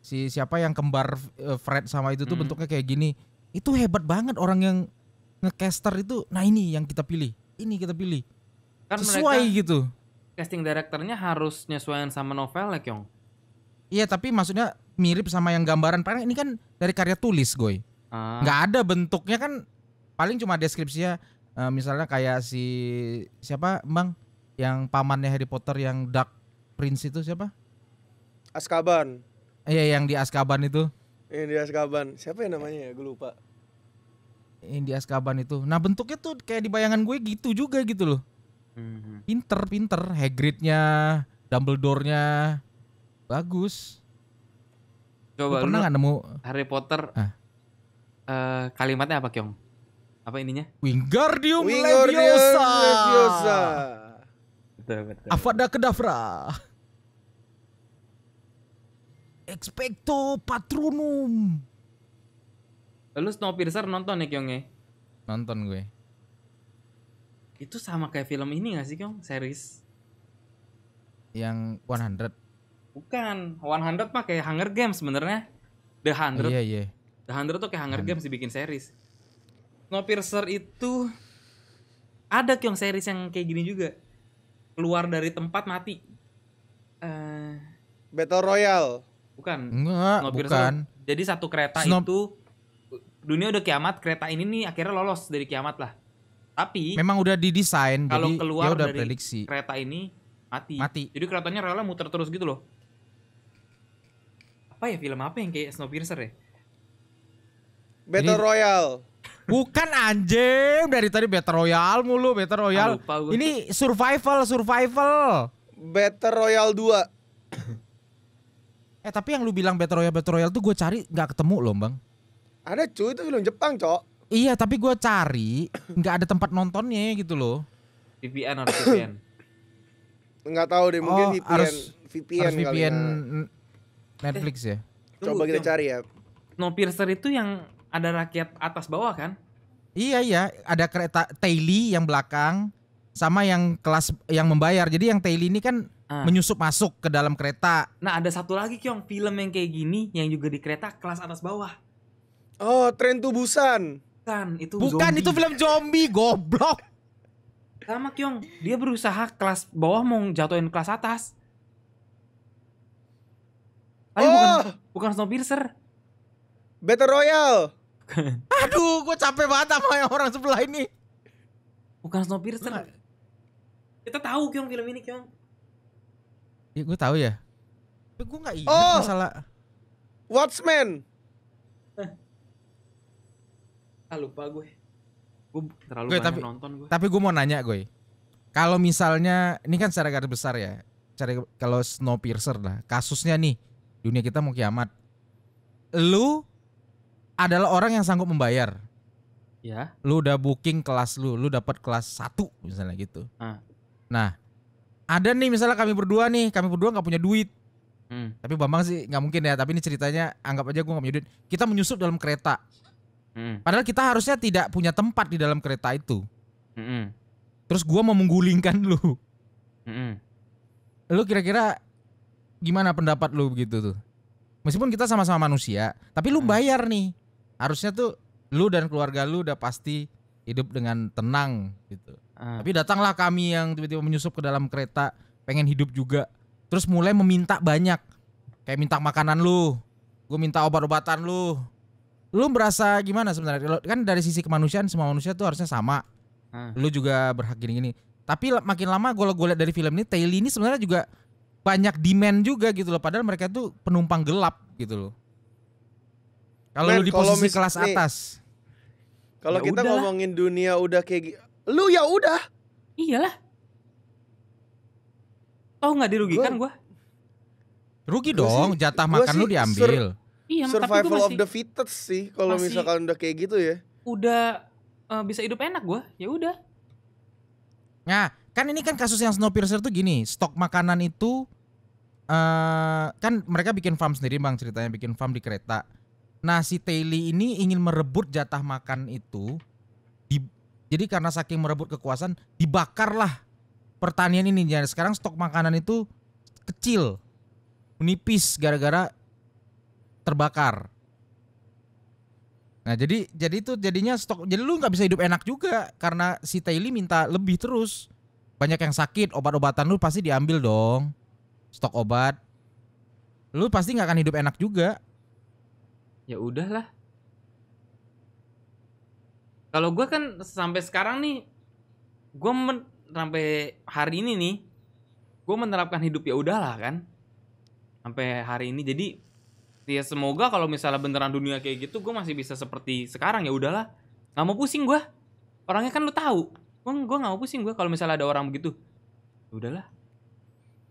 si siapa yang kembar eh, Fred sama itu tuh hmm. bentuknya kayak gini. Itu hebat banget orang yang ngecaster itu. Nah ini yang kita pilih. Ini kita pilih. Kan Sesuai mereka, gitu. Casting direkturnya harus nyesuaian sama novel ya, Kyong. Iya, tapi maksudnya mirip sama yang gambaran karena ini kan dari karya tulis gue, ah. nggak ada bentuknya kan paling cuma deskripsinya uh, misalnya kayak si siapa bang yang pamannya Harry Potter yang Dark Prince itu siapa Askaban iya yang di Askaban itu yang di Askaban siapa ya namanya ya gue lupa yang di Askaban itu nah bentuknya tuh kayak di bayangan gue gitu juga gitu loh mhm. pinter pinter Hagridnya Dumbledore-nya bagus Coba lu pernah nggak nemu Harry Potter? Uh, kalimatnya apa Kyong? Apa ininya? Wingardium, Wingardium Leviosa. Leviosa. Betul betul. Avada Kedavra. Expecto Patronum. Lu Snowpiercer nonton ya Kyong ya? Nonton gue. Itu sama kayak film ini gak sih Kyong? Series? Yang 100? Bukan, 100 mah kayak Hunger Games sebenarnya. The 100. Iya, iya. The 100 tuh kayak Hunger Games dibikin series. Snowpiercer itu ada kyong series yang kayak gini juga. Keluar dari tempat mati. Uh, Battle Royale. Bukan. Enggak, bukan. Jadi satu kereta Snow... itu dunia udah kiamat, kereta ini nih akhirnya lolos dari kiamat lah. Tapi memang udah didesain kalau jadi keluar udah dari prediksi. kereta ini mati. Mati. Jadi keretanya rela muter terus gitu loh apa ya film apa yang kayak Snowpiercer ya? Battle Ini... Royale. Bukan anjing dari tadi Battle Royale mulu, Battle ah, Royale. Ah, lupa gue. Ini survival, survival. Battle Royale 2. (coughs) eh tapi yang lu bilang Battle Royale Battle Royale tuh gue cari nggak ketemu loh, Bang. Ada cuy itu film Jepang, Cok. Iya, tapi gue cari nggak ada tempat nontonnya gitu loh. VPN harus (coughs) VPN. Enggak tahu deh, mungkin oh, VPN harus, VPN harus VPN, VPN Netflix ya. Coba kita cari ya. No Piercer itu yang ada rakyat atas bawah kan? Iya iya, ada kereta Taily yang belakang sama yang kelas yang membayar. Jadi yang Taily ini kan ah. menyusup masuk ke dalam kereta. Nah, ada satu lagi Kyong, film yang kayak gini yang juga di kereta kelas atas bawah. Oh, Tren tubusan. Kan Bukan, itu Bukan, zombie. itu film zombie, goblok. Sama Kyong, dia berusaha kelas bawah mau jatuhin kelas atas. Tapi oh. bukan bukan Snowpiercer. Battle Royale. Aduh, gue capek banget sama yang orang sebelah ini. Bukan Snowpiercer. Nah. Kita tahu Kyong film ini Kyong. Ya, gue tahu ya. Tapi gue nggak ingat oh. masalah. Watchmen. Ah lupa gue. Gue terlalu gue, tapi, nonton gue. Tapi gue mau nanya gue. Kalau misalnya ini kan secara garis besar ya. Cari kalau Snowpiercer lah, kasusnya nih dunia kita mau kiamat. Lu adalah orang yang sanggup membayar. Ya. Lu udah booking kelas lu, lu dapat kelas satu misalnya gitu. Ah. Nah, ada nih misalnya kami berdua nih, kami berdua nggak punya duit. Hmm. Tapi Bambang sih nggak mungkin ya, tapi ini ceritanya anggap aja gue nggak punya duit. Kita menyusup dalam kereta. Hmm. Padahal kita harusnya tidak punya tempat di dalam kereta itu. Hmm. Terus gue mau menggulingkan lu. Hmm. Lu kira-kira gimana pendapat lu begitu tuh? Meskipun kita sama-sama manusia, tapi lu hmm. bayar nih. Harusnya tuh lu dan keluarga lu udah pasti hidup dengan tenang gitu. Uh. Tapi datanglah kami yang tiba-tiba menyusup ke dalam kereta, pengen hidup juga. Terus mulai meminta banyak. Kayak minta makanan lu, gue minta obat-obatan lu. Lu merasa gimana sebenarnya? Kan dari sisi kemanusiaan semua manusia tuh harusnya sama. Uh. Lu juga berhak gini-gini. Tapi makin lama gue lihat dari film ini, Taylor ini sebenarnya juga banyak demand juga gitu loh padahal mereka tuh penumpang gelap gitu loh kalau lu di posisi kelas nih, atas kalau ya kita udahlah. ngomongin dunia udah kayak lu ya udah iyalah tau oh, nggak dirugikan gue rugi gua dong sih, jatah makan lu diambil sur iya, survival masih, of the fittest sih kalau misalkan udah kayak gitu ya udah uh, bisa hidup enak gue ya udah nah kan ini kan kasus yang Snowpiercer tuh gini stok makanan itu uh, kan mereka bikin farm sendiri bang ceritanya bikin farm di kereta. Nah si Taily ini ingin merebut jatah makan itu. Di, jadi karena saking merebut kekuasaan dibakarlah pertanian ini. Jadi sekarang stok makanan itu kecil, menipis gara-gara terbakar. Nah jadi jadi itu jadinya stok jadi lu nggak bisa hidup enak juga karena si Taily minta lebih terus banyak yang sakit obat-obatan lu pasti diambil dong stok obat, lu pasti nggak akan hidup enak juga. Ya udahlah. Kalau gue kan sampai sekarang nih, gue men- sampai hari ini nih, gue menerapkan hidup ya udahlah kan. Sampai hari ini jadi ya semoga kalau misalnya beneran dunia kayak gitu gue masih bisa seperti sekarang ya udahlah nggak mau pusing gue orangnya kan lu tahu gue gue nggak mau pusing gue kalau misalnya ada orang begitu ya udahlah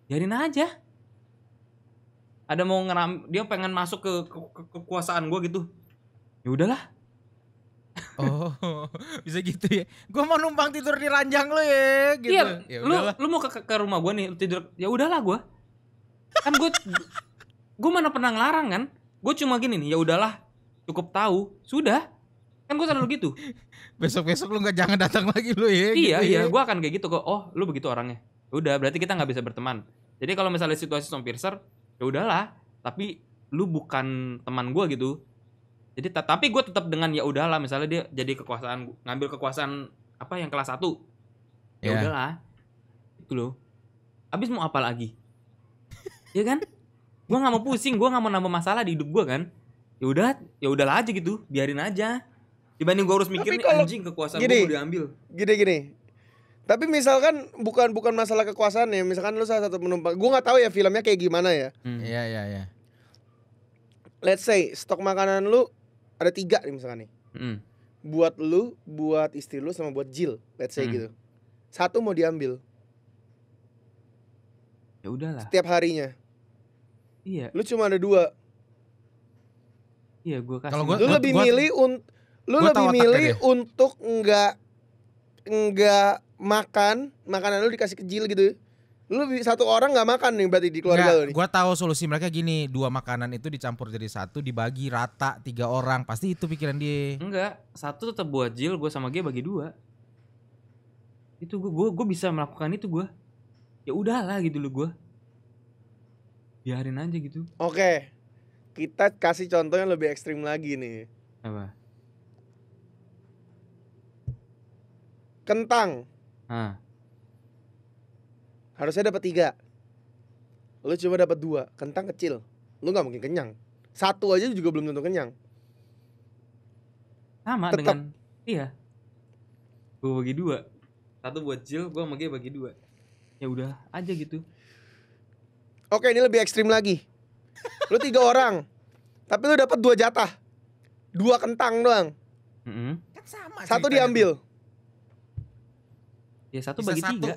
biarin aja ada mau ngeram dia pengen masuk ke, ke, ke kekuasaan gue gitu ya udahlah (laughs) oh bisa gitu ya gue mau numpang tidur di ranjang lo ya gitu iya, ya lu lu mau ke, ke rumah gue nih tidur ya udahlah gue kan gue (laughs) gue mana pernah ngelarang kan gue cuma gini nih ya udahlah cukup tahu sudah kan gue selalu gitu (laughs) besok besok lu nggak jangan datang lagi lu ya iya gitu, iya ya. gue akan kayak gitu kok oh lu begitu orangnya udah berarti kita nggak bisa berteman jadi kalau misalnya situasi Piercer, ya udahlah tapi lu bukan teman gue gitu jadi tapi gue tetap dengan ya udahlah misalnya dia jadi kekuasaan ngambil kekuasaan apa yang kelas satu. ya yeah. udahlah itu loh abis mau apa lagi (laughs) ya kan gue nggak mau pusing gue nggak mau nambah masalah di hidup gue kan ya udah ya udahlah aja gitu biarin aja dibanding gue harus mikir nih, anjing kekuasaan gue diambil gini gini tapi misalkan bukan bukan masalah kekuasaan ya, misalkan lu salah satu penumpang. Gua nggak tahu ya filmnya kayak gimana ya. Hmm. Iya iya iya. Let's say stok makanan lu ada tiga nih misalkan nih. mm. Buat lu, buat istri lu sama buat Jill, let's say mm. gitu. Satu mau diambil. Ya udahlah. Setiap harinya. Iya. Lu cuma ada dua. Iya, gua kasih. gua, lu gua, lebih gua, milih un, lu lebih milih untuk nggak nggak makan makanan lu dikasih kecil gitu lu satu orang nggak makan nih berarti di keluarga lu nih. Gua tahu solusi mereka gini, dua makanan itu dicampur jadi satu, dibagi rata tiga orang. Pasti itu pikiran dia. Enggak, satu tetap buat Jill, gue sama dia bagi dua. Itu gue gue bisa melakukan itu gue. Ya udahlah gitu loh gue. Biarin aja gitu. Oke. Kita kasih contoh yang lebih ekstrim lagi nih. Apa? Kentang Harusnya dapat tiga. Lu cuma dapat dua, kentang kecil. Lu nggak mungkin kenyang. Satu aja juga belum tentu kenyang. Sama Tetep. dengan iya. Gue bagi dua. Satu buat Jill, gue sama dia bagi dua. Ya udah aja gitu. Oke, ini lebih ekstrim lagi. (laughs) Lu tiga orang, tapi lu dapat dua jatah, dua kentang doang. Mm -hmm. Satu diambil. Ya satu Bisa bagi satu. tiga.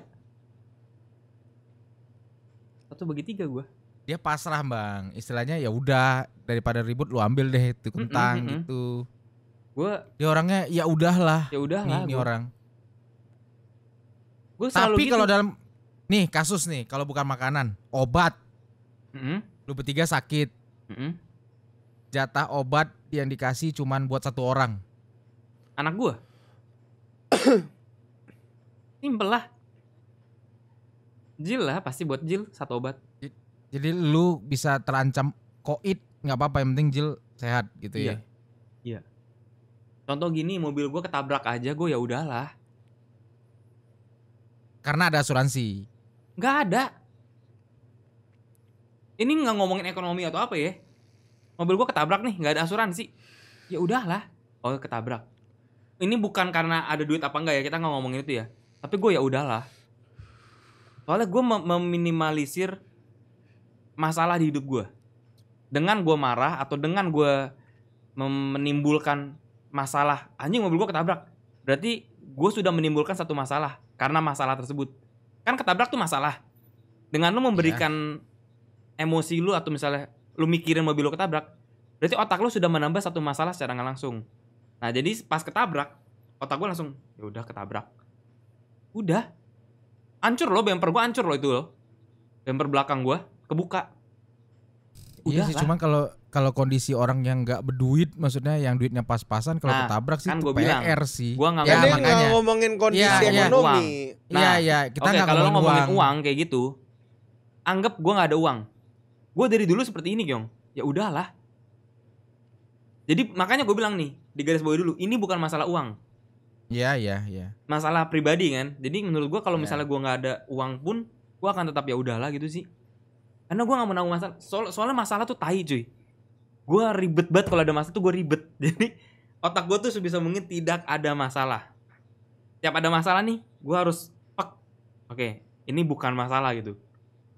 Satu bagi tiga gue. Dia pasrah bang, istilahnya ya udah daripada ribut lu ambil deh itu kentang mm -hmm. gitu. Gue dia orangnya ya udahlah. Ya udahlah. Ini, ini orang. Gua Tapi gitu. kalau dalam nih kasus nih kalau bukan makanan, obat. Mm -hmm. Lu bertiga sakit. Mm -hmm. Jatah obat yang dikasih cuman buat satu orang. Anak gue. (coughs) Simpel lah. Jil lah pasti buat Jil satu obat. Jadi lu bisa terancam koit nggak apa-apa yang penting Jil sehat gitu ya? iya. ya. Iya. Contoh gini mobil gue ketabrak aja gue ya udahlah. Karena ada asuransi. Nggak ada. Ini nggak ngomongin ekonomi atau apa ya? Mobil gue ketabrak nih nggak ada asuransi. Ya udahlah. Oh ketabrak. Ini bukan karena ada duit apa enggak ya kita nggak ngomongin itu ya tapi gue ya udahlah soalnya gue mem meminimalisir masalah di hidup gue dengan gue marah atau dengan gue menimbulkan masalah anjing mobil gue ketabrak berarti gue sudah menimbulkan satu masalah karena masalah tersebut kan ketabrak tuh masalah dengan lu memberikan yeah. emosi lu atau misalnya lu mikirin mobil lu ketabrak berarti otak lu sudah menambah satu masalah secara langsung nah jadi pas ketabrak otak gue langsung ya udah ketabrak Udah. ancur loh bumper gua ancur loh itu loh. Bumper belakang gua kebuka. Udah iya sih, cuma cuman kalau kalau kondisi orang yang nggak berduit, maksudnya yang duitnya pas-pasan, kalau nah, ketabrak sih kan gua PR bilang, sih. Gua nggak ya, makanya. ngomongin kondisi ya, ekonomi. Iya, nah, iya, ya, kita okay, kalau ngomongin, ngomongin uang. uang kayak gitu, anggap gua gak ada uang. Gua dari dulu seperti ini, Kyong. Ya udahlah. Jadi makanya gue bilang nih, di garis bawah dulu, ini bukan masalah uang. Iya, yeah, iya, iya. Masalah pribadi kan. Jadi menurut gua kalau iya. misalnya gua nggak ada uang pun, gua akan tetap ya udahlah gitu sih. Karena gua nggak mau nanggung masalah. Soal, soalnya masalah tuh tai, cuy. Gua ribet banget kalau ada masalah tuh gua ribet. (laughs) Jadi otak gua tuh sebisa mungkin tidak ada masalah. Tiap ada masalah nih, gua harus pek. Oke, ini bukan masalah gitu.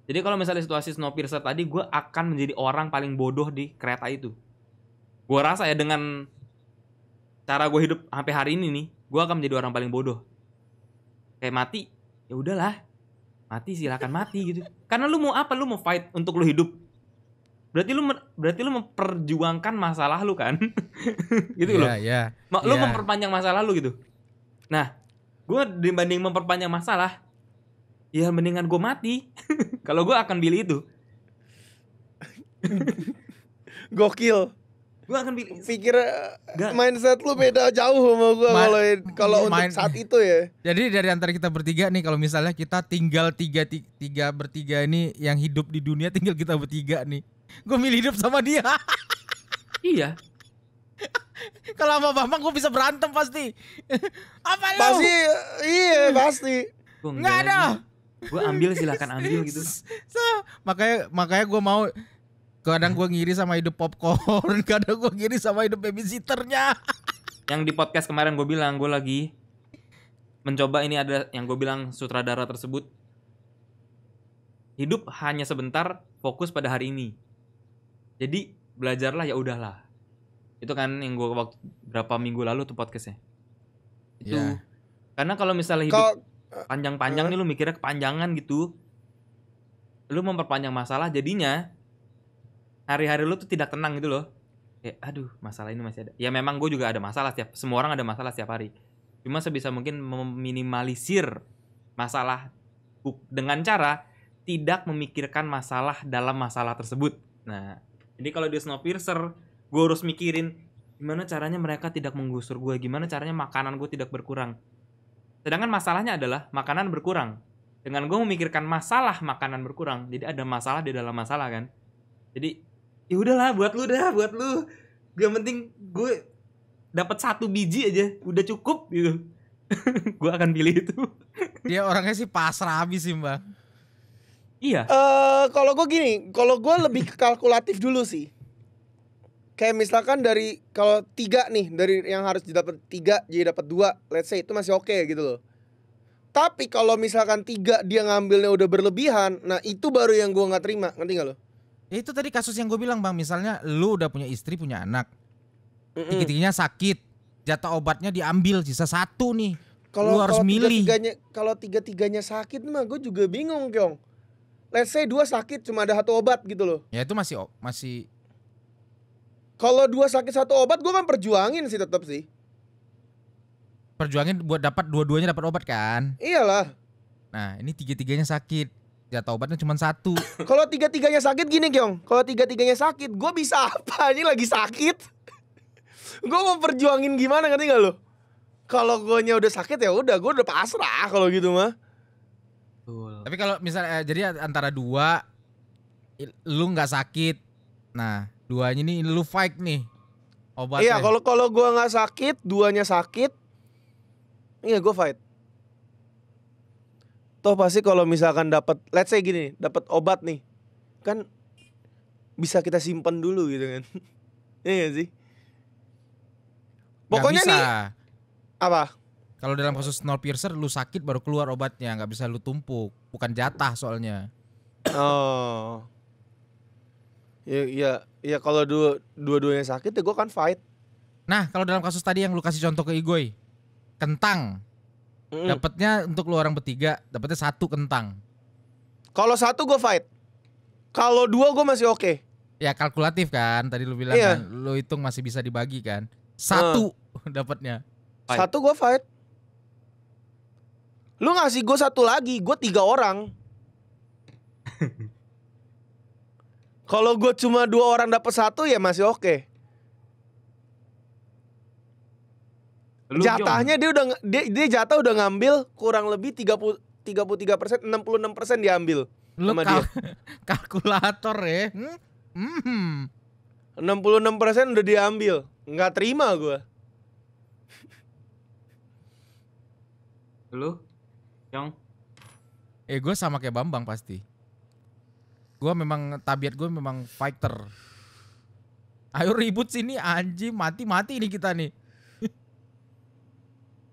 Jadi kalau misalnya situasi Snowpiercer tadi, gue akan menjadi orang paling bodoh di kereta itu. Gue rasa ya dengan cara gue hidup sampai hari ini nih, gue akan menjadi orang paling bodoh kayak mati ya udahlah mati silakan mati gitu karena lu mau apa lu mau fight untuk lu hidup berarti lu berarti lu memperjuangkan masalah lu kan (laughs) gitu yeah, loh yeah, iya. lu yeah. memperpanjang masalah lu gitu nah gue dibanding memperpanjang masalah ya mendingan gue mati (laughs) kalau gue akan pilih itu (laughs) gokil gue akan pilih pikir eh, Gak. mindset lu beda jauh sama gue kalau kalau iya, untuk saat itu ya jadi dari antara kita bertiga nih kalau misalnya kita tinggal tiga, tiga tiga bertiga ini yang hidup di dunia tinggal kita bertiga nih gue milih hidup sama dia (laughs) iya (laughs) kalau sama bapak gue bisa berantem pasti (laughs) apa lu pasti iya pasti nggak ada gue ambil silahkan ambil gitu so, makanya makanya gue mau Kadang gue ngiri sama hidup popcorn, (laughs) kadang gue ngiri sama hidup babysitternya. yang di podcast kemarin gue bilang gue lagi mencoba ini ada yang gue bilang sutradara tersebut hidup hanya sebentar fokus pada hari ini jadi belajarlah ya udahlah itu kan yang gue waktu berapa minggu lalu tuh podcastnya itu yeah. karena kalau misalnya hidup eh, panjang-panjang uh, nih lu mikirnya kepanjangan gitu lu memperpanjang masalah jadinya hari-hari lu tuh tidak tenang gitu loh kayak aduh masalah ini masih ada ya memang gue juga ada masalah setiap semua orang ada masalah setiap hari cuma sebisa mungkin meminimalisir masalah dengan cara tidak memikirkan masalah dalam masalah tersebut nah jadi kalau dia snowpiercer gue harus mikirin gimana caranya mereka tidak menggusur gue gimana caranya makanan gue tidak berkurang sedangkan masalahnya adalah makanan berkurang dengan gue memikirkan masalah makanan berkurang jadi ada masalah di dalam masalah kan jadi ya udahlah buat lu dah buat lu gak penting gue dapat satu biji aja udah cukup gitu (laughs) gue akan pilih itu (laughs) dia orangnya sih pasrah abis sih mbak iya uh, kalau gue gini kalau gue lebih kalkulatif dulu sih kayak misalkan dari kalau tiga nih dari yang harus didapat tiga jadi dapat dua let's say itu masih oke okay, gitu loh tapi kalau misalkan tiga dia ngambilnya udah berlebihan nah itu baru yang gue nggak terima ngerti gak lo itu tadi kasus yang gue bilang bang, misalnya lu udah punya istri, punya anak, tiga-tiganya sakit, jatah obatnya diambil, sisa satu nih. Kalau harus kalo milih. Tiga kalau tiga-tiganya sakit mah gue juga bingung Kyong. Let's say dua sakit cuma ada satu obat gitu loh. Ya itu masih masih. Kalau dua sakit satu obat gue kan perjuangin sih tetap sih. Perjuangin buat dapat dua-duanya dapat obat kan? Iyalah. Nah ini tiga-tiganya sakit Ya taubatnya cuma satu. (laughs) Kalau tiga-tiganya sakit gini, Kyong. Kalau tiga-tiganya sakit, gue bisa apa? (laughs) Ini lagi sakit. (laughs) gue mau perjuangin gimana ngerti gak lo? Kalau gue udah sakit ya udah, gue udah pasrah kalau gitu mah. Betul. Tapi kalau misalnya eh, jadi antara dua lu nggak sakit. Nah, duanya nih lu fight nih. Obatnya. Iya, kalau kalau gue nggak sakit, duanya sakit. Iya, gue fight toh pasti kalau misalkan dapat let's say gini dapat obat nih kan bisa kita simpen dulu gitu kan (laughs) iya sih pokoknya bisa. nih apa kalau dalam kasus piercer lu sakit baru keluar obatnya nggak bisa lu tumpuk bukan jatah soalnya oh ya ya, ya kalau dua dua-duanya sakit ya gue kan fight nah kalau dalam kasus tadi yang lu kasih contoh ke igoi kentang Mm. Dapatnya untuk lu orang bertiga, dapatnya satu kentang. Kalau satu gue fight. Kalau dua gue masih oke. Okay. Ya kalkulatif kan, tadi lu bilang yeah. kan, lu hitung masih bisa dibagi kan. Satu uh. (laughs) dapatnya. Satu gue fight. Lu ngasih gue satu lagi, gue tiga orang. (laughs) Kalau gue cuma dua orang dapat satu ya masih oke. Okay. Jatahnya dia udah dia, dia jatah udah ngambil kurang lebih 30 33 persen, 66 persen diambil Lu sama kal dia. (laughs) kalkulator ya. Hmm? Hmm. 66 persen udah diambil, nggak terima gue. Lu, yang? Eh gue sama kayak Bambang pasti. Gue memang tabiat gue memang fighter. Ayo ribut sini anji mati mati ini kita nih.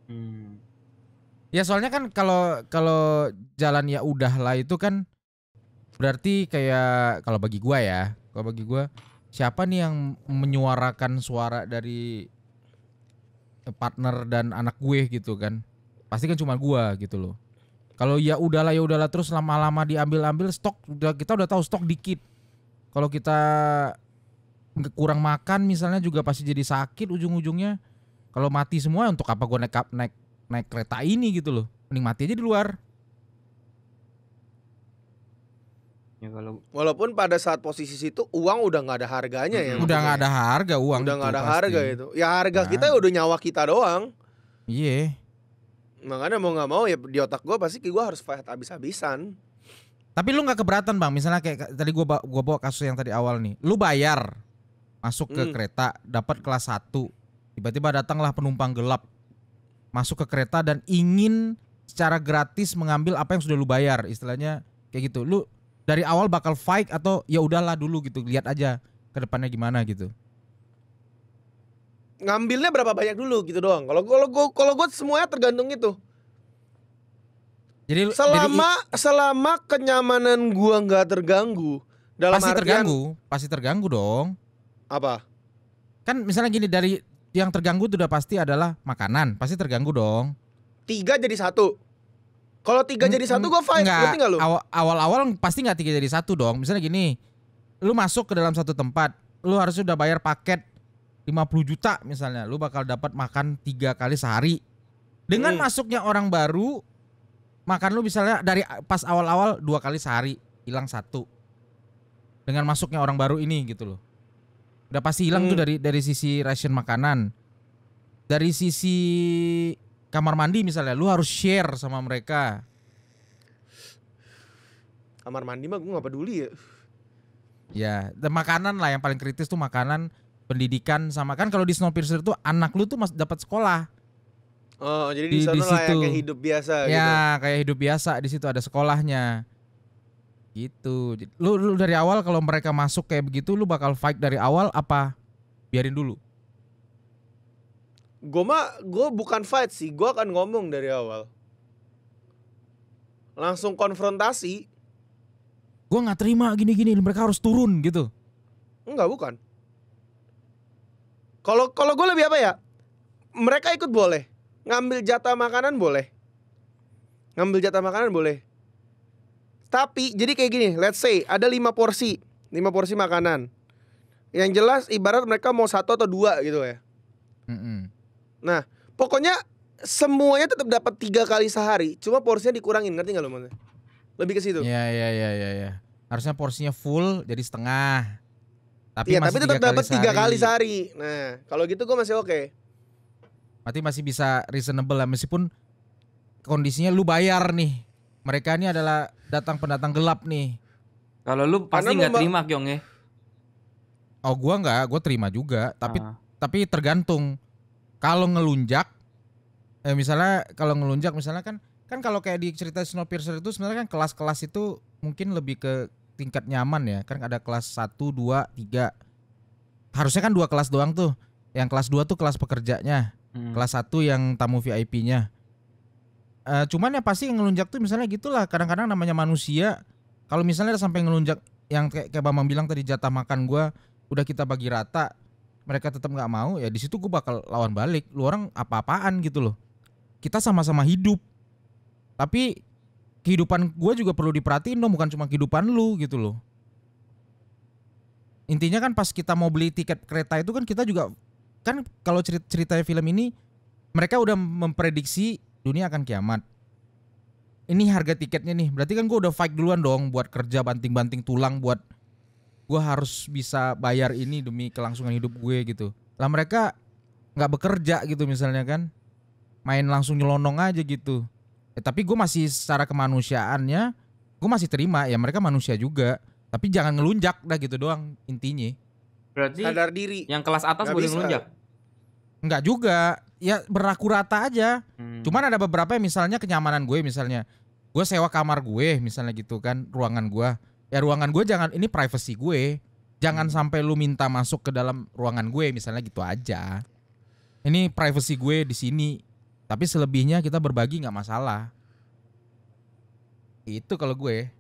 Hmm. Ya soalnya kan kalau kalau jalan ya udahlah itu kan berarti kayak kalau bagi gua ya, kalau bagi gua siapa nih yang menyuarakan suara dari eh, partner dan anak gue gitu kan. Pasti kan cuma gua gitu loh. Kalau ya udahlah ya udahlah terus lama-lama diambil-ambil stok udah kita udah tahu stok dikit. Kalau kita kurang makan misalnya juga pasti jadi sakit ujung-ujungnya kalau mati semua untuk apa gue naik naik naik kereta ini gitu loh. Mending mati aja di luar. Ya kalau walaupun pada saat posisi situ uang udah nggak ada harganya ya. Udah nggak ada harga uang. Udah nggak ada pasti. harga itu. Ya harga nah. kita ya udah nyawa kita doang. Iya. Yeah. Makanya mau nggak mau ya di otak gue pasti gue harus fight abis-abisan. Tapi lu nggak keberatan bang, misalnya kayak tadi gua gua bawa kasus yang tadi awal nih, lu bayar masuk ke hmm. kereta dapat kelas 1 Tiba-tiba datanglah penumpang gelap masuk ke kereta dan ingin secara gratis mengambil apa yang sudah lu bayar, istilahnya kayak gitu. Lu dari awal bakal fight atau ya udahlah dulu gitu, lihat aja ke depannya gimana gitu. Ngambilnya berapa banyak dulu gitu doang. Kalau kalau gua kalau gua semuanya tergantung itu. Jadi selama jadi, selama kenyamanan gua nggak terganggu dalam pasti artian, terganggu, pasti terganggu dong. Apa? Kan misalnya gini dari yang terganggu itu pasti adalah makanan, pasti terganggu dong. Tiga jadi satu. Kalau tiga jadi satu gue fine, nggak lu? Awal-awal pasti nggak tiga jadi satu dong. Misalnya gini, lu masuk ke dalam satu tempat, lu harus sudah bayar paket 50 juta misalnya, lu bakal dapat makan tiga kali sehari. Dengan hmm. masuknya orang baru, makan lu misalnya dari pas awal-awal dua kali sehari hilang satu. Dengan masuknya orang baru ini gitu loh. Udah pasti hilang hmm. tuh dari dari sisi ration makanan. Dari sisi kamar mandi misalnya, lu harus share sama mereka. Kamar mandi mah gue gak peduli ya. Ya, dan makanan lah yang paling kritis tuh makanan, pendidikan sama kan kalau di Snowpiercer tuh anak lu tuh masih dapat sekolah. Oh, jadi di, di sana lah kayak hidup biasa ya, gitu. Ya, kayak hidup biasa di situ ada sekolahnya. Gitu. Lu, lu dari awal kalau mereka masuk kayak begitu lu bakal fight dari awal apa biarin dulu? Gue mah gue bukan fight sih, gue akan ngomong dari awal. Langsung konfrontasi. Gue nggak terima gini-gini, mereka harus turun gitu. Enggak, bukan. Kalau kalau gue lebih apa ya? Mereka ikut boleh, ngambil jatah makanan boleh, ngambil jatah makanan boleh. Tapi jadi kayak gini, let's say ada lima porsi, lima porsi makanan. Yang jelas ibarat mereka mau satu atau dua gitu ya. Mm -hmm. Nah, pokoknya semuanya tetap dapat tiga kali sehari, cuma porsinya dikurangin, ngerti nggak lo maksudnya? Lebih ke situ. Iya iya iya iya. Ya. Harusnya porsinya full jadi setengah. Tapi ya, tapi tetap dapat tiga kali sehari. Nah, kalau gitu gue masih oke. Okay. Berarti masih bisa reasonable lah meskipun kondisinya lu bayar nih mereka ini adalah datang pendatang gelap nih. Kalau lu pasti nggak terima Kyong ya? Oh gua nggak, gua terima juga. Tapi ah. tapi tergantung. Kalau ngelunjak, eh misalnya kalau ngelunjak misalnya kan kan kalau kayak di cerita Snowpiercer itu sebenarnya kan kelas-kelas itu mungkin lebih ke tingkat nyaman ya. Kan ada kelas satu, dua, tiga. Harusnya kan dua kelas doang tuh. Yang kelas dua tuh kelas pekerjanya. Hmm. Kelas satu yang tamu VIP-nya. Uh, cuman ya pasti yang ngelunjak tuh misalnya gitulah kadang-kadang namanya manusia kalau misalnya udah sampai ngelunjak yang kayak, kayak Bambang bilang tadi jatah makan gue udah kita bagi rata mereka tetap nggak mau ya di situ gue bakal lawan balik lu orang apa-apaan gitu loh kita sama-sama hidup tapi kehidupan gue juga perlu diperhatiin dong bukan cuma kehidupan lu gitu loh intinya kan pas kita mau beli tiket kereta itu kan kita juga kan kalau cerita ceritanya film ini mereka udah memprediksi dunia akan kiamat. Ini harga tiketnya nih. Berarti kan gue udah fight duluan dong buat kerja banting-banting tulang buat gue harus bisa bayar ini demi kelangsungan hidup gue gitu. Lah mereka nggak bekerja gitu misalnya kan. Main langsung nyelonong aja gitu. Ya, tapi gue masih secara kemanusiaannya gue masih terima ya mereka manusia juga. Tapi jangan ngelunjak dah gitu doang intinya. Berarti sadar diri. Yang kelas atas gak boleh ngelunjak. Enggak juga ya berlaku rata aja. Hmm. Cuman ada beberapa yang misalnya kenyamanan gue misalnya gue sewa kamar gue misalnya gitu kan ruangan gue ya ruangan gue jangan ini privacy gue jangan hmm. sampai lu minta masuk ke dalam ruangan gue misalnya gitu aja ini privacy gue di sini tapi selebihnya kita berbagi nggak masalah itu kalau gue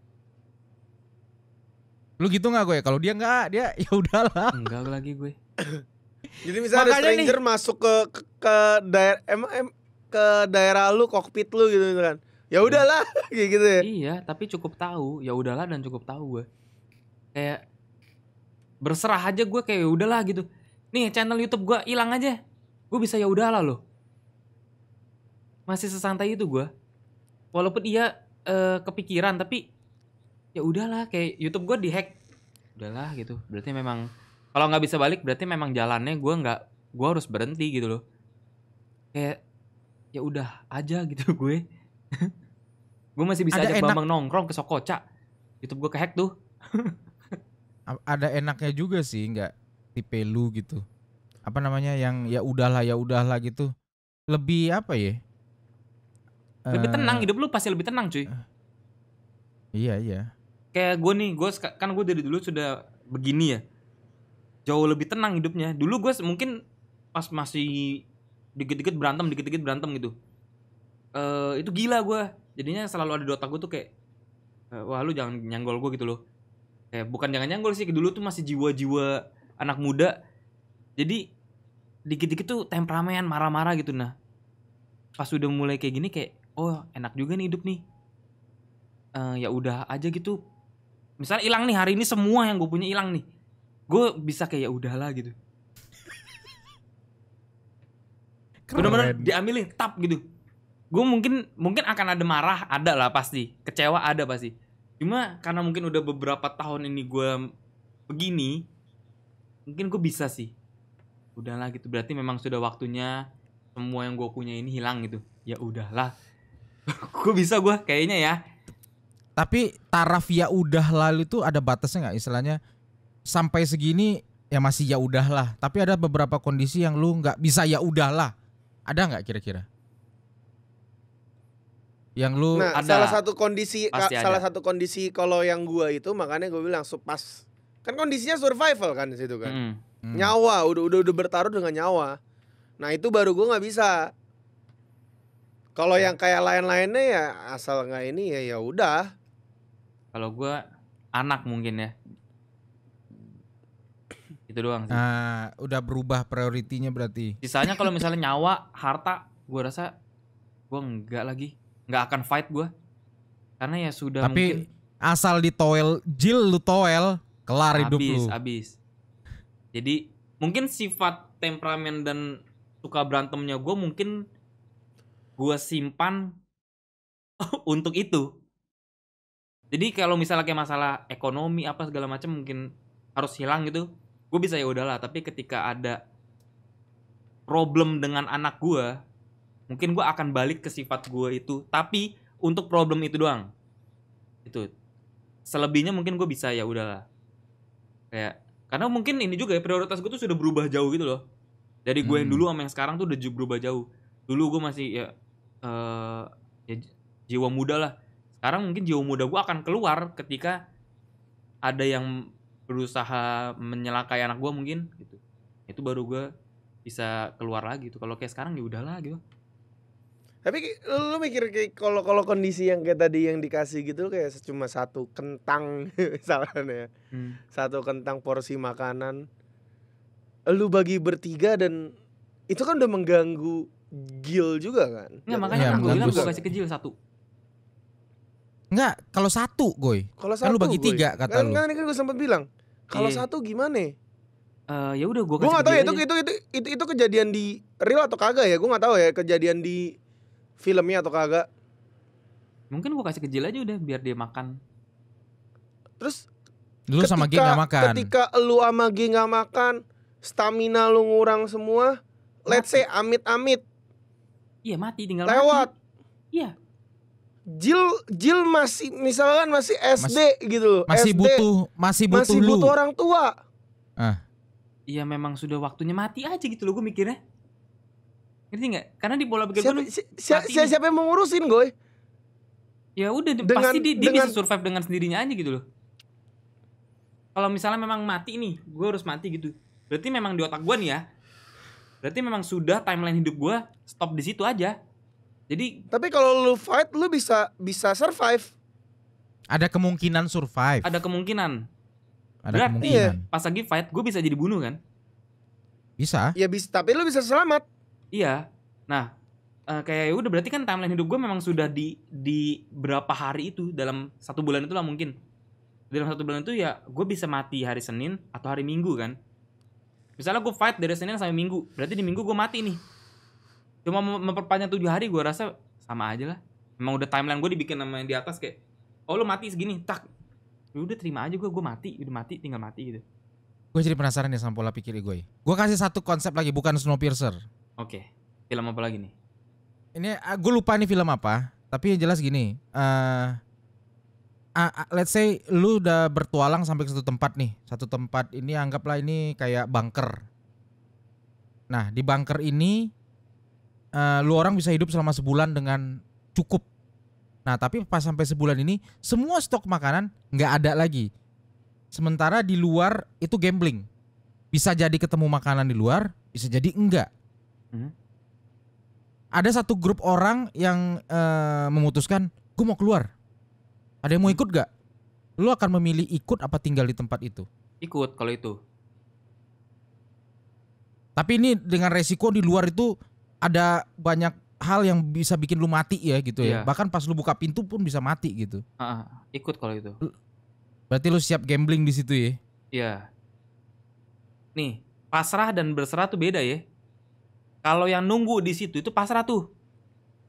lu gitu nggak gue kalau dia nggak dia (laughs) ya udahlah enggak lagi gue (coughs) Jadi misalnya Makanya ada stranger nih, masuk ke ke, ke daerah em, em, ke daerah lu kokpit lu gitu, gitu kan. Ya iya. udahlah (laughs) gitu ya. Iya, tapi cukup tahu. Ya udahlah dan cukup tahu gue. Kayak berserah aja gue kayak ya udahlah gitu. Nih channel YouTube gue hilang aja. Gue bisa ya udahlah loh. Masih sesantai itu gue. Walaupun iya eh, kepikiran tapi ya udahlah kayak YouTube gue dihack. Udahlah gitu. Berarti memang kalau nggak bisa balik berarti memang jalannya gue nggak gue harus berhenti gitu loh kayak ya udah aja gitu (laughs) gue gue masih bisa ada ajak nongkrong ke sokoca youtube gue kehack tuh ada enaknya juga sih nggak tipe lu gitu apa namanya yang ya udahlah ya udahlah gitu lebih apa ya lebih eh, tenang hidup lu pasti lebih tenang cuy eh, iya iya kayak gue nih gue kan gue dari dulu sudah begini ya jauh lebih tenang hidupnya dulu gue mungkin pas masih dikit-dikit berantem dikit-dikit berantem gitu uh, itu gila gue jadinya selalu ada di otak gue tuh kayak eh, wah lu jangan nyanggol gue gitu loh eh, bukan jangan nyanggol sih dulu tuh masih jiwa-jiwa anak muda jadi dikit-dikit tuh temperamen marah-marah gitu nah pas udah mulai kayak gini kayak oh enak juga nih hidup nih uh, ya udah aja gitu misalnya hilang nih hari ini semua yang gue punya hilang nih gue bisa kayak ya udahlah gitu benar-benar diambilin tap gitu gue mungkin mungkin akan ada marah ada lah pasti kecewa ada pasti cuma karena mungkin udah beberapa tahun ini gue begini mungkin gue bisa sih udahlah gitu berarti memang sudah waktunya semua yang gue punya ini hilang gitu ya udahlah gue (laughs) bisa gue kayaknya ya tapi taraf ya udah lalu tuh ada batasnya nggak istilahnya sampai segini ya masih ya udahlah. Tapi ada beberapa kondisi yang lu nggak bisa ya udahlah. Ada nggak kira-kira? Yang lu nah, ada. salah satu kondisi ka, salah satu kondisi kalau yang gua itu makanya gua bilang pas kan kondisinya survival kan situ kan. hmm. Hmm. Nyawa udah udah udah bertaruh dengan nyawa. Nah, itu baru gua nggak bisa. Kalau iya. yang kayak lain-lainnya ya asal nggak ini ya ya udah. Kalau gua anak mungkin ya. Itu doang sih. Nah, udah berubah prioritinya berarti. Sisanya kalau (laughs) misalnya nyawa, harta, gue rasa gue enggak lagi. Enggak akan fight gue Karena ya sudah Tapi mungkin asal toel, jil lu toel, kelar abis, hidup lu. abis. Jadi mungkin sifat temperamen dan suka berantemnya gue mungkin gue simpan (laughs) untuk itu. Jadi kalau misalnya kayak masalah ekonomi apa segala macam mungkin harus hilang gitu gue bisa ya udahlah tapi ketika ada problem dengan anak gue mungkin gue akan balik ke sifat gue itu tapi untuk problem itu doang itu selebihnya mungkin gue bisa ya udahlah kayak karena mungkin ini juga ya prioritas gue tuh sudah berubah jauh gitu loh dari gue hmm. yang dulu sama yang sekarang tuh udah berubah jauh dulu gue masih ya, uh, ya jiwa muda lah sekarang mungkin jiwa muda gue akan keluar ketika ada yang berusaha menyelakai anak gue mungkin gitu itu baru gue bisa keluar lagi tuh kalau kayak sekarang ya udahlah gitu tapi lu mikir kayak kalau kalau kondisi yang kayak tadi yang dikasih gitu kayak cuma satu kentang (laughs) misalnya ya. Hmm. Satu kentang porsi makanan. Lu bagi bertiga dan itu kan udah mengganggu gil juga kan? Nggak iya, makanya ya, kan gue bilang gue kasih kecil satu. Enggak, kalau satu, Goy. Kalau satu, kan lu bagi tiga, kata kan, lu. Kan, kan gue sempat bilang. Kalau iya. satu gimana? Uh, ya udah gue gue nggak tahu ya itu, itu itu itu itu kejadian di real atau kagak ya gue gak tahu ya kejadian di filmnya atau kagak mungkin gue kasih kecil aja udah biar dia makan terus lu ketika, sama G gak makan ketika lu sama G gak makan stamina lu ngurang semua let's say amit amit iya mati tinggal lewat iya Jil Jil masih misalkan masih SD Mas, gitu masih SD, butuh masih butuh masih butuh orang tua ah iya memang sudah waktunya mati aja gitu loh gue mikirnya ngerti gak? karena di bola begitu siapa, si, si, si, siapa yang mau ngurusin gue ya udah dengan, pasti dia, dia dengan, bisa survive dengan sendirinya aja gitu loh kalau misalnya memang mati nih gue harus mati gitu berarti memang di otak gue nih ya berarti memang sudah timeline hidup gue stop di situ aja jadi Tapi kalau lu fight lu bisa bisa survive. Ada kemungkinan survive. Ada kemungkinan. Ada Berarti kemungkinan. Iya. Pas lagi fight gue bisa jadi bunuh kan? Bisa. Ya bisa, tapi lu bisa selamat. Iya. Nah, uh, kayak ya udah berarti kan timeline hidup gue memang sudah di di berapa hari itu dalam satu bulan itu lah mungkin dalam satu bulan itu ya gue bisa mati hari Senin atau hari Minggu kan misalnya gue fight dari Senin sampai Minggu berarti di Minggu gue mati nih cuma memperpanjang tujuh hari gue rasa sama aja lah emang udah timeline gue dibikin sama yang di atas kayak oh lu mati segini tak ya udah terima aja gue gue mati udah mati tinggal mati gitu gue jadi penasaran ya sama pola pikir gue ya. gue kasih satu konsep lagi bukan Snowpiercer oke okay. film apa lagi nih ini ah, gue lupa nih film apa tapi yang jelas gini uh, uh, uh, let's say lu udah bertualang sampai ke satu tempat nih satu tempat ini anggaplah ini kayak bunker nah di bunker ini uh, lu orang bisa hidup selama sebulan dengan cukup. Nah, tapi pas sampai sebulan ini semua stok makanan nggak ada lagi. Sementara di luar itu gambling. Bisa jadi ketemu makanan di luar, bisa jadi enggak. Hmm? Ada satu grup orang yang uh, memutuskan, gue mau keluar. Ada yang mau ikut gak? Lu akan memilih ikut apa tinggal di tempat itu? Ikut kalau itu. Tapi ini dengan resiko di luar itu ada banyak hal yang bisa bikin lu mati ya gitu ya. Iya. Bahkan pas lu buka pintu pun bisa mati gitu. Uh, ikut kalau itu. Berarti lu siap gambling di situ ya? Iya. Yeah. Nih, pasrah dan berserah tuh beda ya. Kalau yang nunggu di situ itu pasrah tuh.